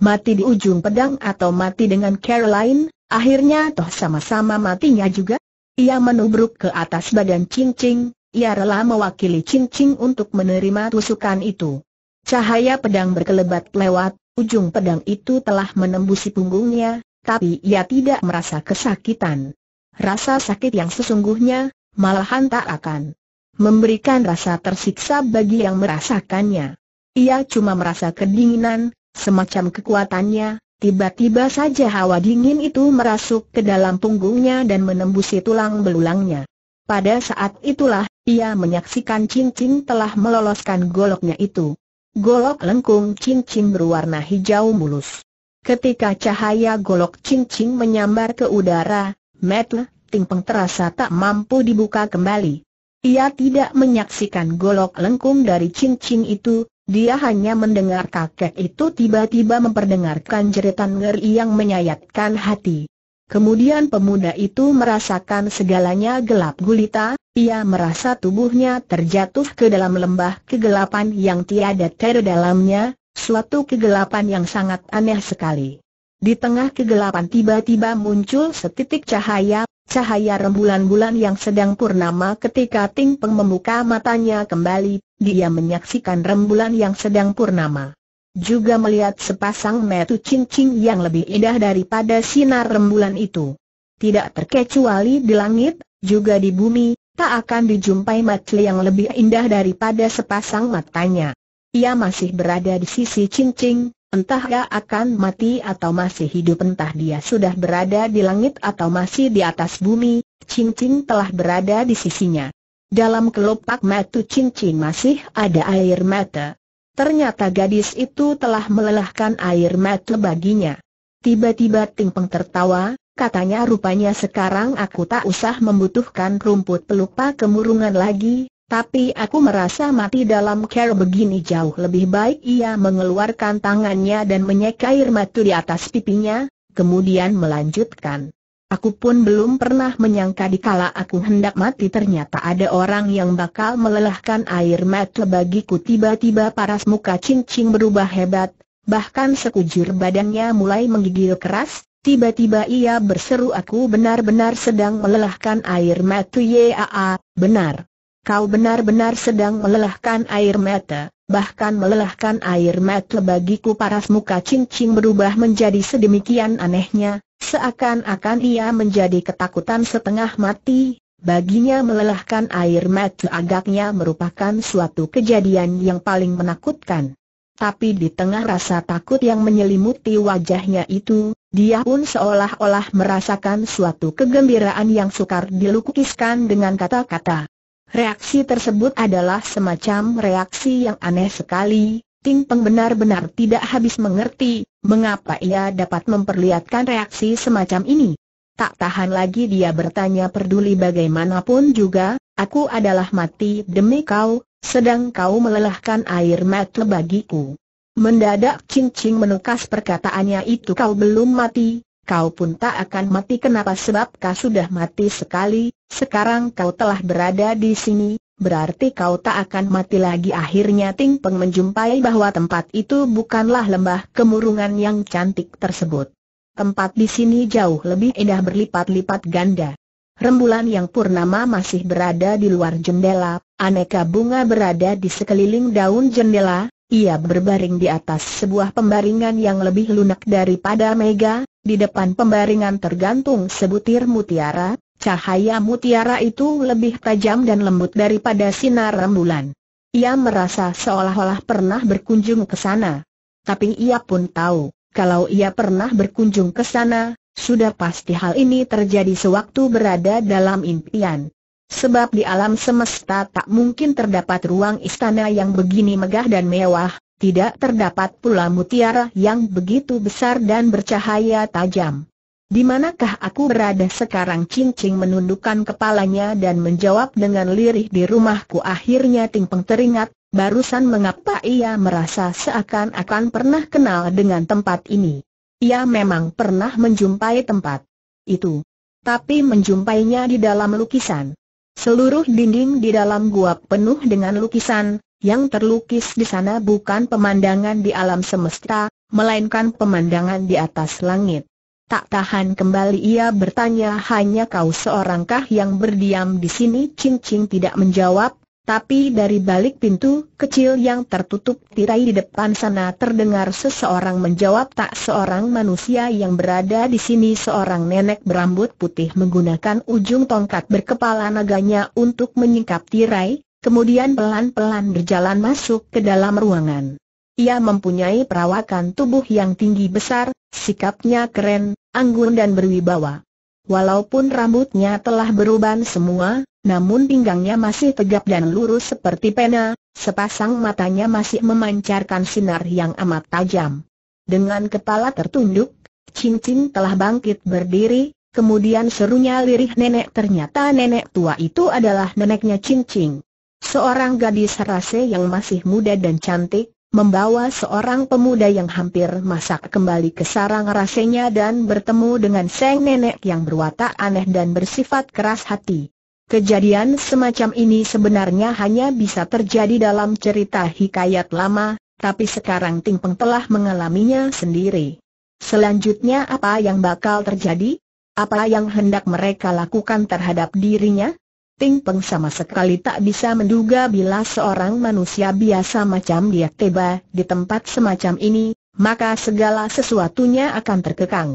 Mati di ujung pedang atau mati dengan Caroline, akhirnya toh sama-sama matinya juga? Ia menubruk ke atas badan cincin, ia rela mewakili cincin untuk menerima tusukan itu. Cahaya pedang berkelebat lewat, ujung pedang itu telah menembusi punggungnya, tapi ia tidak merasa kesakitan. Rasa sakit yang sesungguhnya, malahan tak akan memberikan rasa tersiksa bagi yang merasakannya. Ia cuma merasa kedinginan, semacam kekuatannya, tiba-tiba saja hawa dingin itu merasuk ke dalam punggungnya dan menembusi tulang belulangnya. Pada saat itulah, ia menyaksikan cincin telah meloloskan goloknya itu. Golok lengkung cincin berwarna hijau mulus. Ketika cahaya golok cincin menyambar ke udara, Metle, Tingpeng terasa tak mampu dibuka kembali. Ia tidak menyaksikan golok lengkung dari cincin itu, dia hanya mendengar kakek itu tiba-tiba memperdengarkan jeritan ngeri yang menyayatkan hati. Kemudian pemuda itu merasakan segalanya gelap gulita, ia merasa tubuhnya terjatuh ke dalam lembah kegelapan yang tiada tera dalamnya, Suatu kegelapan yang sangat aneh sekali. Di tengah kegelapan tiba-tiba muncul setitik cahaya, cahaya rembulan-bulan yang sedang purnama ketika Ting Peng membuka matanya kembali, dia menyaksikan rembulan yang sedang purnama. Juga melihat sepasang metu cincin yang lebih indah daripada sinar rembulan itu. Tidak terkecuali di langit, juga di bumi, tak akan dijumpai mata yang lebih indah daripada sepasang matanya. Ia masih berada di sisi cincing, entah ia akan mati atau masih hidup entah dia sudah berada di langit atau masih di atas bumi, cincing telah berada di sisinya. Dalam kelopak mata cincing masih ada air mata. Ternyata gadis itu telah melelahkan air mata baginya. Tiba-tiba Tingpeng tertawa, katanya rupanya sekarang aku tak usah membutuhkan rumput pelupa kemurungan lagi, tapi aku merasa mati dalam care begini jauh lebih baik ia mengeluarkan tangannya dan menyeka air mata di atas pipinya, kemudian melanjutkan. Aku pun belum pernah menyangka dikala aku hendak mati ternyata ada orang yang bakal melelahkan air mata bagiku tiba-tiba paras muka cincing berubah hebat, bahkan sekujur badannya mulai menggigil keras, tiba-tiba ia berseru aku benar-benar sedang melelahkan air mata yaa, benar kau benar-benar sedang melelahkan air mata, bahkan melelahkan air mata bagiku paras muka cincin berubah menjadi sedemikian anehnya, seakan-akan ia menjadi ketakutan setengah mati, baginya melelahkan air mata agaknya merupakan suatu kejadian yang paling menakutkan. Tapi di tengah rasa takut yang menyelimuti wajahnya itu, dia pun seolah-olah merasakan suatu kegembiraan yang sukar dilukiskan dengan kata-kata. Reaksi tersebut adalah semacam reaksi yang aneh sekali, Ting Peng benar-benar tidak habis mengerti, mengapa ia dapat memperlihatkan reaksi semacam ini. Tak tahan lagi dia bertanya peduli bagaimanapun juga, aku adalah mati demi kau, sedang kau melelahkan air mata bagiku. Mendadak Ching Ching menukas perkataannya itu kau belum mati, kau pun tak akan mati kenapa sebab kau sudah mati sekali, sekarang kau telah berada di sini, berarti kau tak akan mati lagi Akhirnya Ting Peng menjumpai bahwa tempat itu bukanlah lembah kemurungan yang cantik tersebut Tempat di sini jauh lebih indah berlipat-lipat ganda Rembulan yang purnama masih berada di luar jendela, aneka bunga berada di sekeliling daun jendela, ia berbaring di atas sebuah pembaringan yang lebih lunak daripada mega, di depan pembaringan tergantung sebutir mutiara, Cahaya mutiara itu lebih tajam dan lembut daripada sinar rembulan. Ia merasa seolah-olah pernah berkunjung ke sana. Tapi ia pun tahu, kalau ia pernah berkunjung ke sana, sudah pasti hal ini terjadi sewaktu berada dalam impian. Sebab di alam semesta tak mungkin terdapat ruang istana yang begini megah dan mewah, tidak terdapat pula mutiara yang begitu besar dan bercahaya tajam. Di manakah aku berada sekarang? Cincing menundukkan kepalanya dan menjawab dengan lirih di rumahku. Akhirnya Tingpeng teringat, barusan mengapa ia merasa seakan-akan pernah kenal dengan tempat ini. Ia memang pernah menjumpai tempat itu. Tapi menjumpainya di dalam lukisan. Seluruh dinding di dalam gua penuh dengan lukisan, yang terlukis di sana bukan pemandangan di alam semesta, melainkan pemandangan di atas langit. Tak tahan kembali ia bertanya hanya kau seorangkah yang berdiam di sini Cing Cing tidak menjawab, tapi dari balik pintu kecil yang tertutup tirai di depan sana terdengar seseorang menjawab tak seorang manusia yang berada di sini seorang nenek berambut putih menggunakan ujung tongkat berkepala naganya untuk menyingkap tirai, kemudian pelan-pelan berjalan masuk ke dalam ruangan. Ia mempunyai perawakan tubuh yang tinggi besar, Sikapnya keren, anggun dan berwibawa. Walaupun rambutnya telah beruban semua, namun pinggangnya masih tegap dan lurus seperti pena, sepasang matanya masih memancarkan sinar yang amat tajam. Dengan kepala tertunduk, cincin telah bangkit berdiri, kemudian serunya lirih nenek ternyata nenek tua itu adalah neneknya cincin. Seorang gadis rase yang masih muda dan cantik, membawa seorang pemuda yang hampir masak kembali ke sarang rasanya dan bertemu dengan seng nenek yang berwatak aneh dan bersifat keras hati. Kejadian semacam ini sebenarnya hanya bisa terjadi dalam cerita hikayat lama, tapi sekarang Ting Peng telah mengalaminya sendiri. Selanjutnya apa yang bakal terjadi? Apa yang hendak mereka lakukan terhadap dirinya? Ting Peng sama sekali tak bisa menduga bila seorang manusia biasa macam dia tiba di tempat semacam ini, maka segala sesuatunya akan terkekang.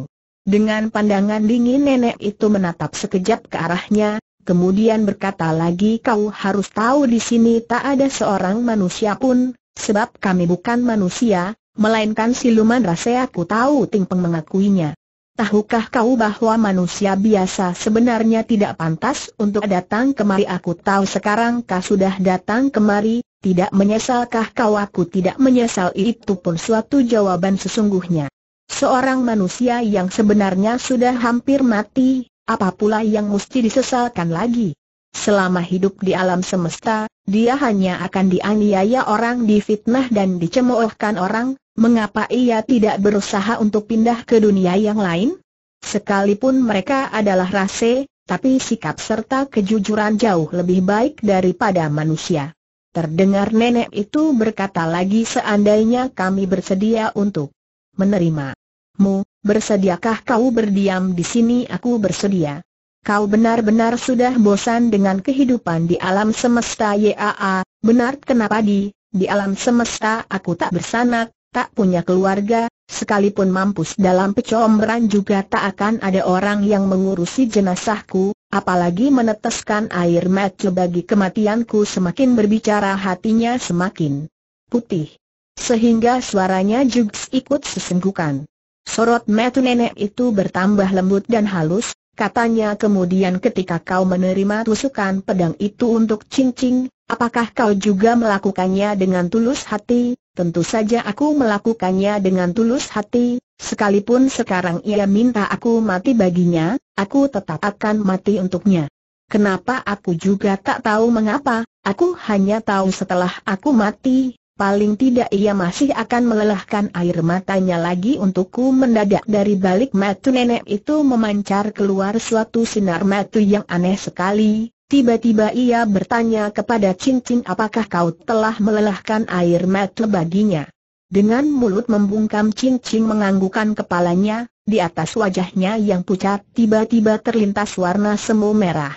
Dengan pandangan dingin nenek itu menatap sekejap ke arahnya, kemudian berkata lagi kau harus tahu di sini tak ada seorang manusia pun, sebab kami bukan manusia, melainkan siluman rasa aku tahu Ting Peng mengakuinya. Tahukah kau bahwa manusia biasa sebenarnya tidak pantas untuk datang kemari Aku tahu sekarang kau sudah datang kemari, tidak menyesalkah kau Aku tidak menyesal itu pun suatu jawaban sesungguhnya Seorang manusia yang sebenarnya sudah hampir mati, apa pula yang mesti disesalkan lagi? Selama hidup di alam semesta, dia hanya akan dianiaya orang difitnah dan dicemoohkan orang, Mengapa ia tidak berusaha untuk pindah ke dunia yang lain? Sekalipun mereka adalah rase, tapi sikap serta kejujuran jauh lebih baik daripada manusia. Terdengar nenek itu berkata lagi seandainya kami bersedia untuk menerima mu, bersediakah kau berdiam di sini aku bersedia. Kau benar-benar sudah bosan dengan kehidupan di alam semesta YAA, benar kenapa di, di alam semesta aku tak bersanak, tak punya keluarga, sekalipun mampus dalam pecomberan juga tak akan ada orang yang mengurusi jenazahku, apalagi meneteskan air mata bagi kematianku semakin berbicara hatinya semakin putih. Sehingga suaranya juga ikut sesenggukan. Sorot mata nenek itu bertambah lembut dan halus, katanya kemudian ketika kau menerima tusukan pedang itu untuk cincin, apakah kau juga melakukannya dengan tulus hati, tentu saja aku melakukannya dengan tulus hati, sekalipun sekarang ia minta aku mati baginya, aku tetap akan mati untuknya. Kenapa aku juga tak tahu mengapa, aku hanya tahu setelah aku mati, paling tidak ia masih akan melelahkan air matanya lagi untukku mendadak dari balik mata nenek itu memancar keluar suatu sinar mata yang aneh sekali, Tiba-tiba ia bertanya kepada cincin apakah kau telah melelahkan air mata baginya. Dengan mulut membungkam cincin menganggukkan kepalanya, di atas wajahnya yang pucat tiba-tiba terlintas warna semu merah.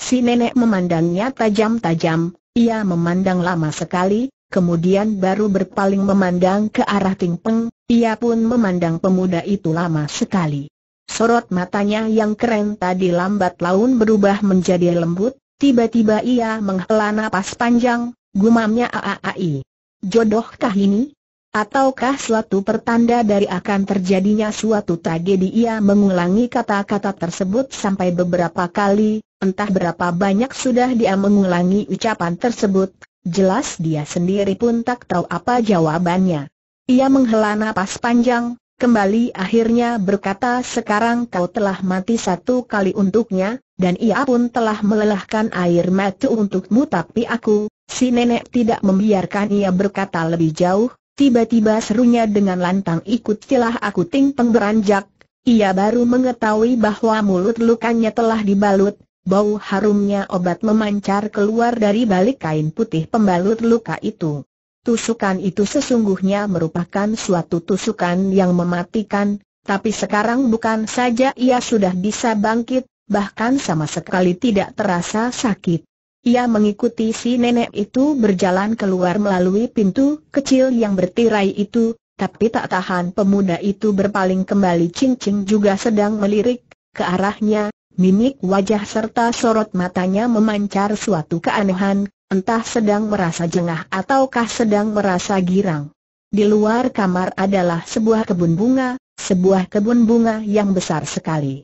Si nenek memandangnya tajam-tajam, ia memandang lama sekali, kemudian baru berpaling memandang ke arah Ting Peng, ia pun memandang pemuda itu lama sekali. Sorot matanya yang keren tadi lambat laun berubah menjadi lembut, tiba-tiba ia menghela napas panjang, gumamnya aaai. Jodohkah ini? Ataukah suatu pertanda dari akan terjadinya suatu tragedi ia mengulangi kata-kata tersebut sampai beberapa kali, entah berapa banyak sudah dia mengulangi ucapan tersebut, jelas dia sendiri pun tak tahu apa jawabannya. Ia menghela napas panjang, Kembali akhirnya berkata sekarang kau telah mati satu kali untuknya, dan ia pun telah melelahkan air mata untukmu tapi aku, si nenek tidak membiarkan ia berkata lebih jauh, tiba-tiba serunya dengan lantang ikut celah aku ting pengberanjak, ia baru mengetahui bahwa mulut lukanya telah dibalut, bau harumnya obat memancar keluar dari balik kain putih pembalut luka itu. Tusukan itu sesungguhnya merupakan suatu tusukan yang mematikan, tapi sekarang bukan saja ia sudah bisa bangkit, bahkan sama sekali tidak terasa sakit. Ia mengikuti si nenek itu berjalan keluar melalui pintu kecil yang bertirai itu, tapi tak tahan pemuda itu berpaling kembali cincin juga sedang melirik ke arahnya, mimik wajah serta sorot matanya memancar suatu keanehan, Entah sedang merasa jengah ataukah sedang merasa girang. Di luar kamar adalah sebuah kebun bunga, sebuah kebun bunga yang besar sekali.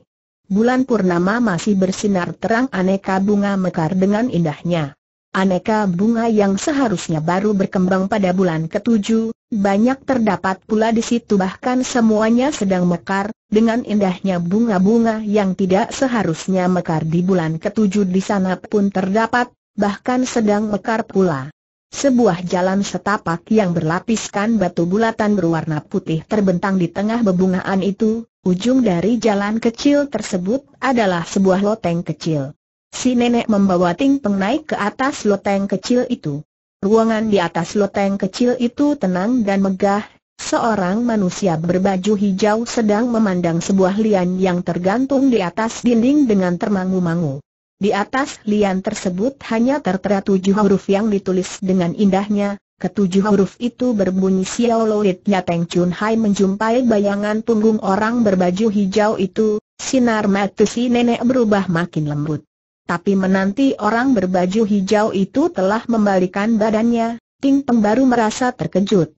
Bulan purnama masih bersinar terang aneka bunga mekar dengan indahnya. Aneka bunga yang seharusnya baru berkembang pada bulan ketujuh, banyak terdapat pula di situ bahkan semuanya sedang mekar, dengan indahnya bunga-bunga yang tidak seharusnya mekar di bulan ketujuh di sana pun terdapat, bahkan sedang mekar pula. Sebuah jalan setapak yang berlapiskan batu bulatan berwarna putih terbentang di tengah bebungaan itu, ujung dari jalan kecil tersebut adalah sebuah loteng kecil. Si nenek membawa Ting Peng naik ke atas loteng kecil itu. Ruangan di atas loteng kecil itu tenang dan megah, seorang manusia berbaju hijau sedang memandang sebuah lian yang tergantung di atas dinding dengan termangu-mangu. Di atas lian tersebut hanya tertera tujuh huruf yang ditulis dengan indahnya, Ketujuh huruf itu berbunyi Xiao Loit Teng Chun Hai menjumpai bayangan punggung orang berbaju hijau itu, sinar mata si nenek berubah makin lembut. Tapi menanti orang berbaju hijau itu telah membalikan badannya, Ting Peng baru merasa terkejut.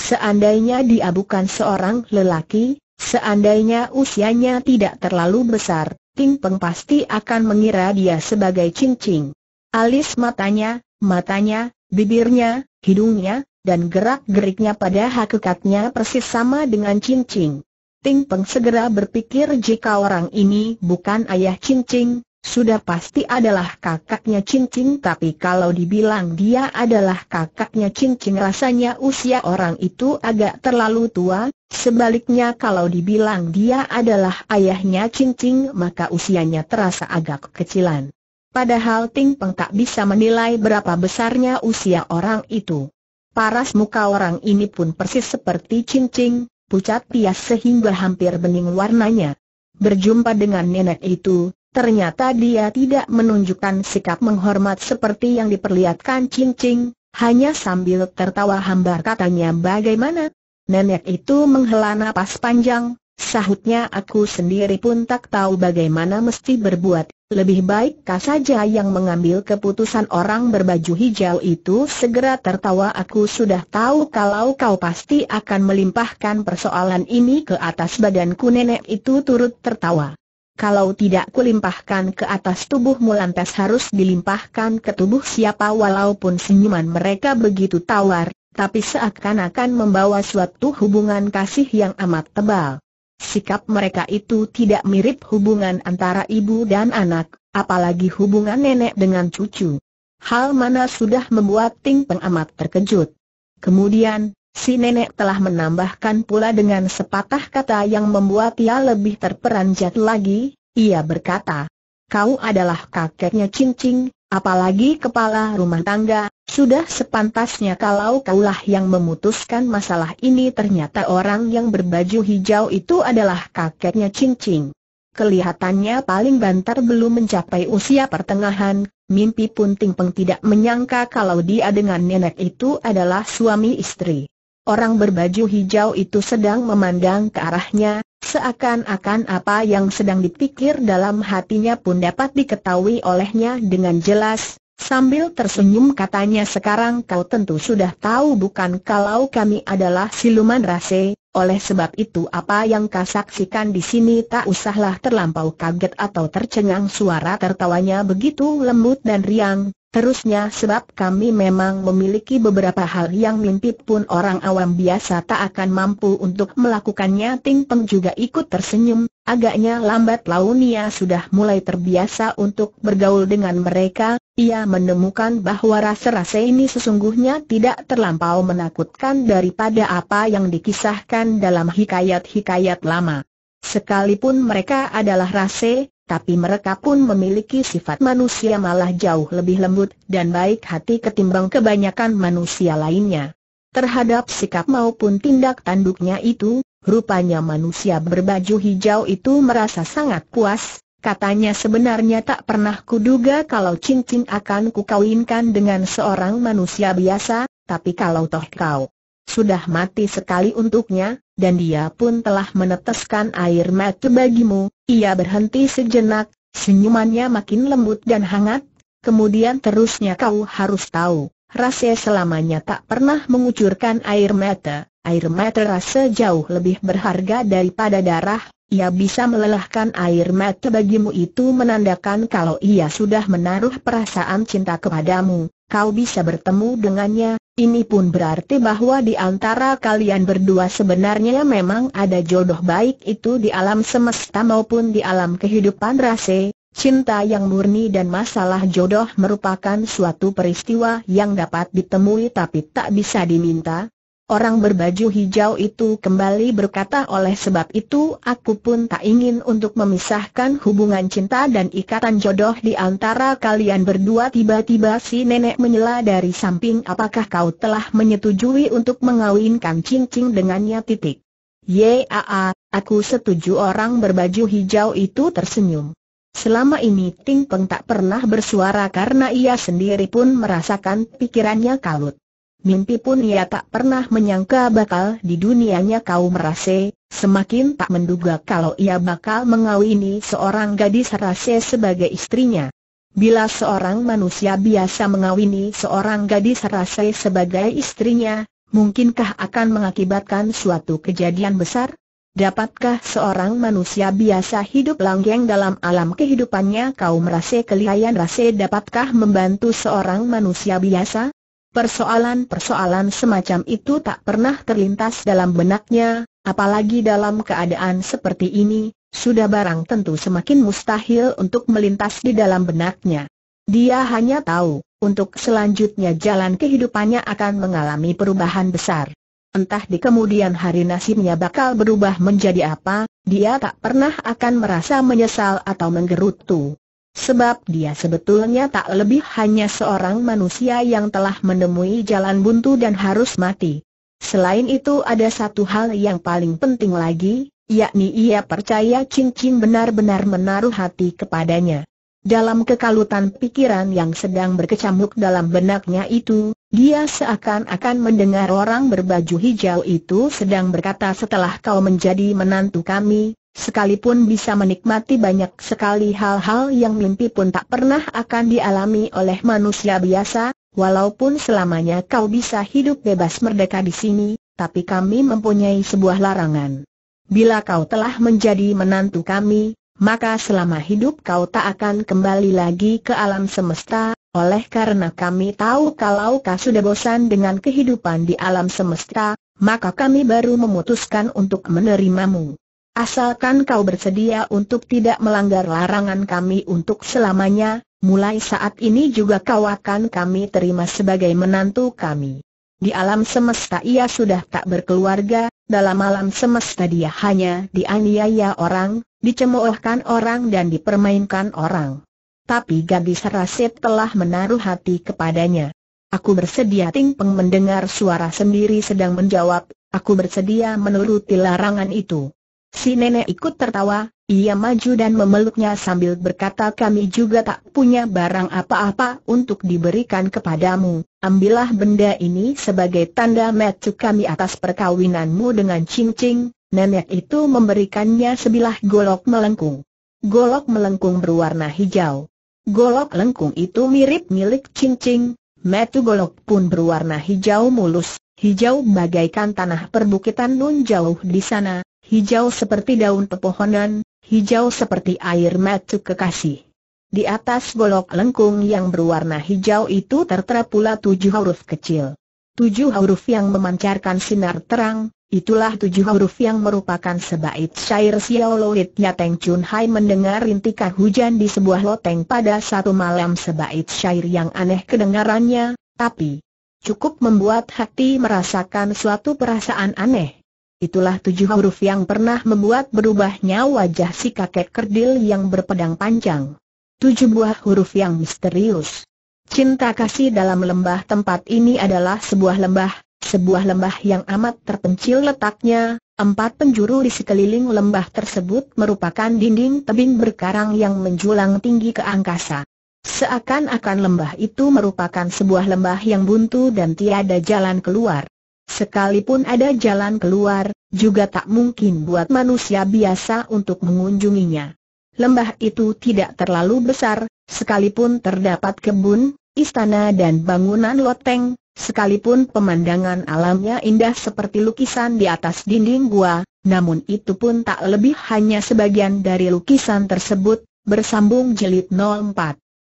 Seandainya dia bukan seorang lelaki, seandainya usianya tidak terlalu besar, Ting Peng pasti akan mengira dia sebagai cincing. Alis matanya, matanya, bibirnya, hidungnya, dan gerak-geriknya pada hakikatnya persis sama dengan cincing. Ting Peng segera berpikir jika orang ini bukan ayah cincing, sudah pasti adalah kakaknya cincin tapi kalau dibilang dia adalah kakaknya cincin rasanya usia orang itu agak terlalu tua, sebaliknya kalau dibilang dia adalah ayahnya cincin maka usianya terasa agak kekecilan. Padahal Ting Peng tak bisa menilai berapa besarnya usia orang itu. Paras muka orang ini pun persis seperti cincin, pucat pias sehingga hampir bening warnanya. Berjumpa dengan nenek itu, Ternyata dia tidak menunjukkan sikap menghormat seperti yang diperlihatkan Ching Ching, hanya sambil tertawa hambar katanya bagaimana? Nenek itu menghela napas panjang, sahutnya aku sendiri pun tak tahu bagaimana mesti berbuat, lebih baik kau saja yang mengambil keputusan orang berbaju hijau itu segera tertawa aku sudah tahu kalau kau pasti akan melimpahkan persoalan ini ke atas badanku nenek itu turut tertawa kalau tidak kulimpahkan ke atas tubuhmu lantas harus dilimpahkan ke tubuh siapa walaupun senyuman mereka begitu tawar, tapi seakan-akan membawa suatu hubungan kasih yang amat tebal. Sikap mereka itu tidak mirip hubungan antara ibu dan anak, apalagi hubungan nenek dengan cucu. Hal mana sudah membuat Ting Peng amat terkejut. Kemudian, Si nenek telah menambahkan pula dengan sepatah kata yang membuat ia lebih terperanjat lagi, ia berkata, Kau adalah kakeknya cincing, apalagi kepala rumah tangga, sudah sepantasnya kalau kaulah yang memutuskan masalah ini ternyata orang yang berbaju hijau itu adalah kakeknya cincing. Kelihatannya paling bantar belum mencapai usia pertengahan, mimpi pun Ting Peng tidak menyangka kalau dia dengan nenek itu adalah suami istri orang berbaju hijau itu sedang memandang ke arahnya, seakan-akan apa yang sedang dipikir dalam hatinya pun dapat diketahui olehnya dengan jelas, sambil tersenyum katanya sekarang kau tentu sudah tahu bukan kalau kami adalah siluman rase, oleh sebab itu apa yang kau saksikan di sini tak usahlah terlampau kaget atau tercengang suara tertawanya begitu lembut dan riang, Terusnya sebab kami memang memiliki beberapa hal yang mimpi pun orang awam biasa tak akan mampu untuk melakukannya Ting Peng juga ikut tersenyum, agaknya lambat laun ia sudah mulai terbiasa untuk bergaul dengan mereka, ia menemukan bahwa rasa-rasa ini sesungguhnya tidak terlampau menakutkan daripada apa yang dikisahkan dalam hikayat-hikayat lama. Sekalipun mereka adalah rase, tapi mereka pun memiliki sifat manusia malah jauh lebih lembut dan baik hati ketimbang kebanyakan manusia lainnya. Terhadap sikap maupun tindak tanduknya itu, rupanya manusia berbaju hijau itu merasa sangat puas, katanya sebenarnya tak pernah kuduga kalau cincin akan kukawinkan dengan seorang manusia biasa, tapi kalau toh kau sudah mati sekali untuknya, dan dia pun telah meneteskan air mata bagimu. Ia berhenti sejenak, senyumannya makin lembut dan hangat, kemudian terusnya kau harus tahu, rasa selamanya tak pernah mengucurkan air mata, air mata rasa jauh lebih berharga daripada darah, ia bisa melelahkan air mata bagimu itu menandakan kalau ia sudah menaruh perasaan cinta kepadamu, kau bisa bertemu dengannya, ini pun berarti bahwa di antara kalian berdua sebenarnya memang ada jodoh baik itu di alam semesta maupun di alam kehidupan rase, cinta yang murni dan masalah jodoh merupakan suatu peristiwa yang dapat ditemui tapi tak bisa diminta, Orang berbaju hijau itu kembali berkata oleh sebab itu aku pun tak ingin untuk memisahkan hubungan cinta dan ikatan jodoh di antara kalian berdua tiba-tiba si nenek menyela dari samping apakah kau telah menyetujui untuk mengawinkan cincing dengannya titik. Yaa, aku setuju orang berbaju hijau itu tersenyum. Selama ini Ting Peng tak pernah bersuara karena ia sendiri pun merasakan pikirannya kalut. Mimpi pun ia tak pernah menyangka bakal di dunianya kau merase, semakin tak menduga kalau ia bakal mengawini seorang gadis rase sebagai istrinya. Bila seorang manusia biasa mengawini seorang gadis rase sebagai istrinya, mungkinkah akan mengakibatkan suatu kejadian besar? Dapatkah seorang manusia biasa hidup langgeng dalam alam kehidupannya kau merasa kelihayan rase dapatkah membantu seorang manusia biasa? Persoalan-persoalan semacam itu tak pernah terlintas dalam benaknya, apalagi dalam keadaan seperti ini, sudah barang tentu semakin mustahil untuk melintas di dalam benaknya. Dia hanya tahu, untuk selanjutnya jalan kehidupannya akan mengalami perubahan besar. Entah di kemudian hari nasibnya bakal berubah menjadi apa, dia tak pernah akan merasa menyesal atau menggerutu. Sebab dia sebetulnya tak lebih hanya seorang manusia yang telah menemui jalan buntu dan harus mati. Selain itu ada satu hal yang paling penting lagi, yakni ia percaya cincin benar-benar menaruh hati kepadanya. Dalam kekalutan pikiran yang sedang berkecamuk dalam benaknya itu, dia seakan-akan mendengar orang berbaju hijau itu sedang berkata setelah kau menjadi menantu kami, Sekalipun bisa menikmati banyak sekali hal-hal yang mimpi pun tak pernah akan dialami oleh manusia biasa, walaupun selamanya kau bisa hidup bebas merdeka di sini, tapi kami mempunyai sebuah larangan. Bila kau telah menjadi menantu kami, maka selama hidup kau tak akan kembali lagi ke alam semesta, oleh karena kami tahu kalau kau sudah bosan dengan kehidupan di alam semesta, maka kami baru memutuskan untuk menerimamu. Asalkan kau bersedia untuk tidak melanggar larangan kami untuk selamanya, mulai saat ini juga kau akan kami terima sebagai menantu kami. Di alam semesta ia sudah tak berkeluarga, dalam alam semesta dia hanya dianiaya orang, dicemoohkan orang dan dipermainkan orang. Tapi gadis Rasid telah menaruh hati kepadanya. Aku bersedia Ting Peng mendengar suara sendiri sedang menjawab, aku bersedia menuruti larangan itu. Si nenek ikut tertawa, ia maju dan memeluknya sambil berkata kami juga tak punya barang apa-apa untuk diberikan kepadamu. Ambillah benda ini sebagai tanda metu kami atas perkawinanmu dengan cincin. Nenek itu memberikannya sebilah golok melengkung. Golok melengkung berwarna hijau. Golok lengkung itu mirip milik cincin. Metu golok pun berwarna hijau mulus, hijau bagaikan tanah perbukitan nun jauh di sana hijau seperti daun pepohonan, hijau seperti air mata kekasih. Di atas golok lengkung yang berwarna hijau itu tertera pula tujuh huruf kecil. Tujuh huruf yang memancarkan sinar terang, itulah tujuh huruf yang merupakan sebaik syair Xiao Ya Teng Chun Hai mendengar rintikan hujan di sebuah loteng pada satu malam sebaik syair yang aneh kedengarannya, tapi cukup membuat hati merasakan suatu perasaan aneh. Itulah tujuh huruf yang pernah membuat berubahnya wajah si kakek kerdil yang berpedang panjang. Tujuh buah huruf yang misterius. Cinta kasih dalam lembah tempat ini adalah sebuah lembah, sebuah lembah yang amat terpencil letaknya. Empat penjuru di sekeliling lembah tersebut merupakan dinding tebing berkarang yang menjulang tinggi ke angkasa. Seakan-akan lembah itu merupakan sebuah lembah yang buntu dan tiada jalan keluar. Sekalipun ada jalan keluar, juga tak mungkin buat manusia biasa untuk mengunjunginya. Lembah itu tidak terlalu besar, sekalipun terdapat kebun, istana dan bangunan loteng, sekalipun pemandangan alamnya indah seperti lukisan di atas dinding gua, namun itu pun tak lebih hanya sebagian dari lukisan tersebut, bersambung jelit 04.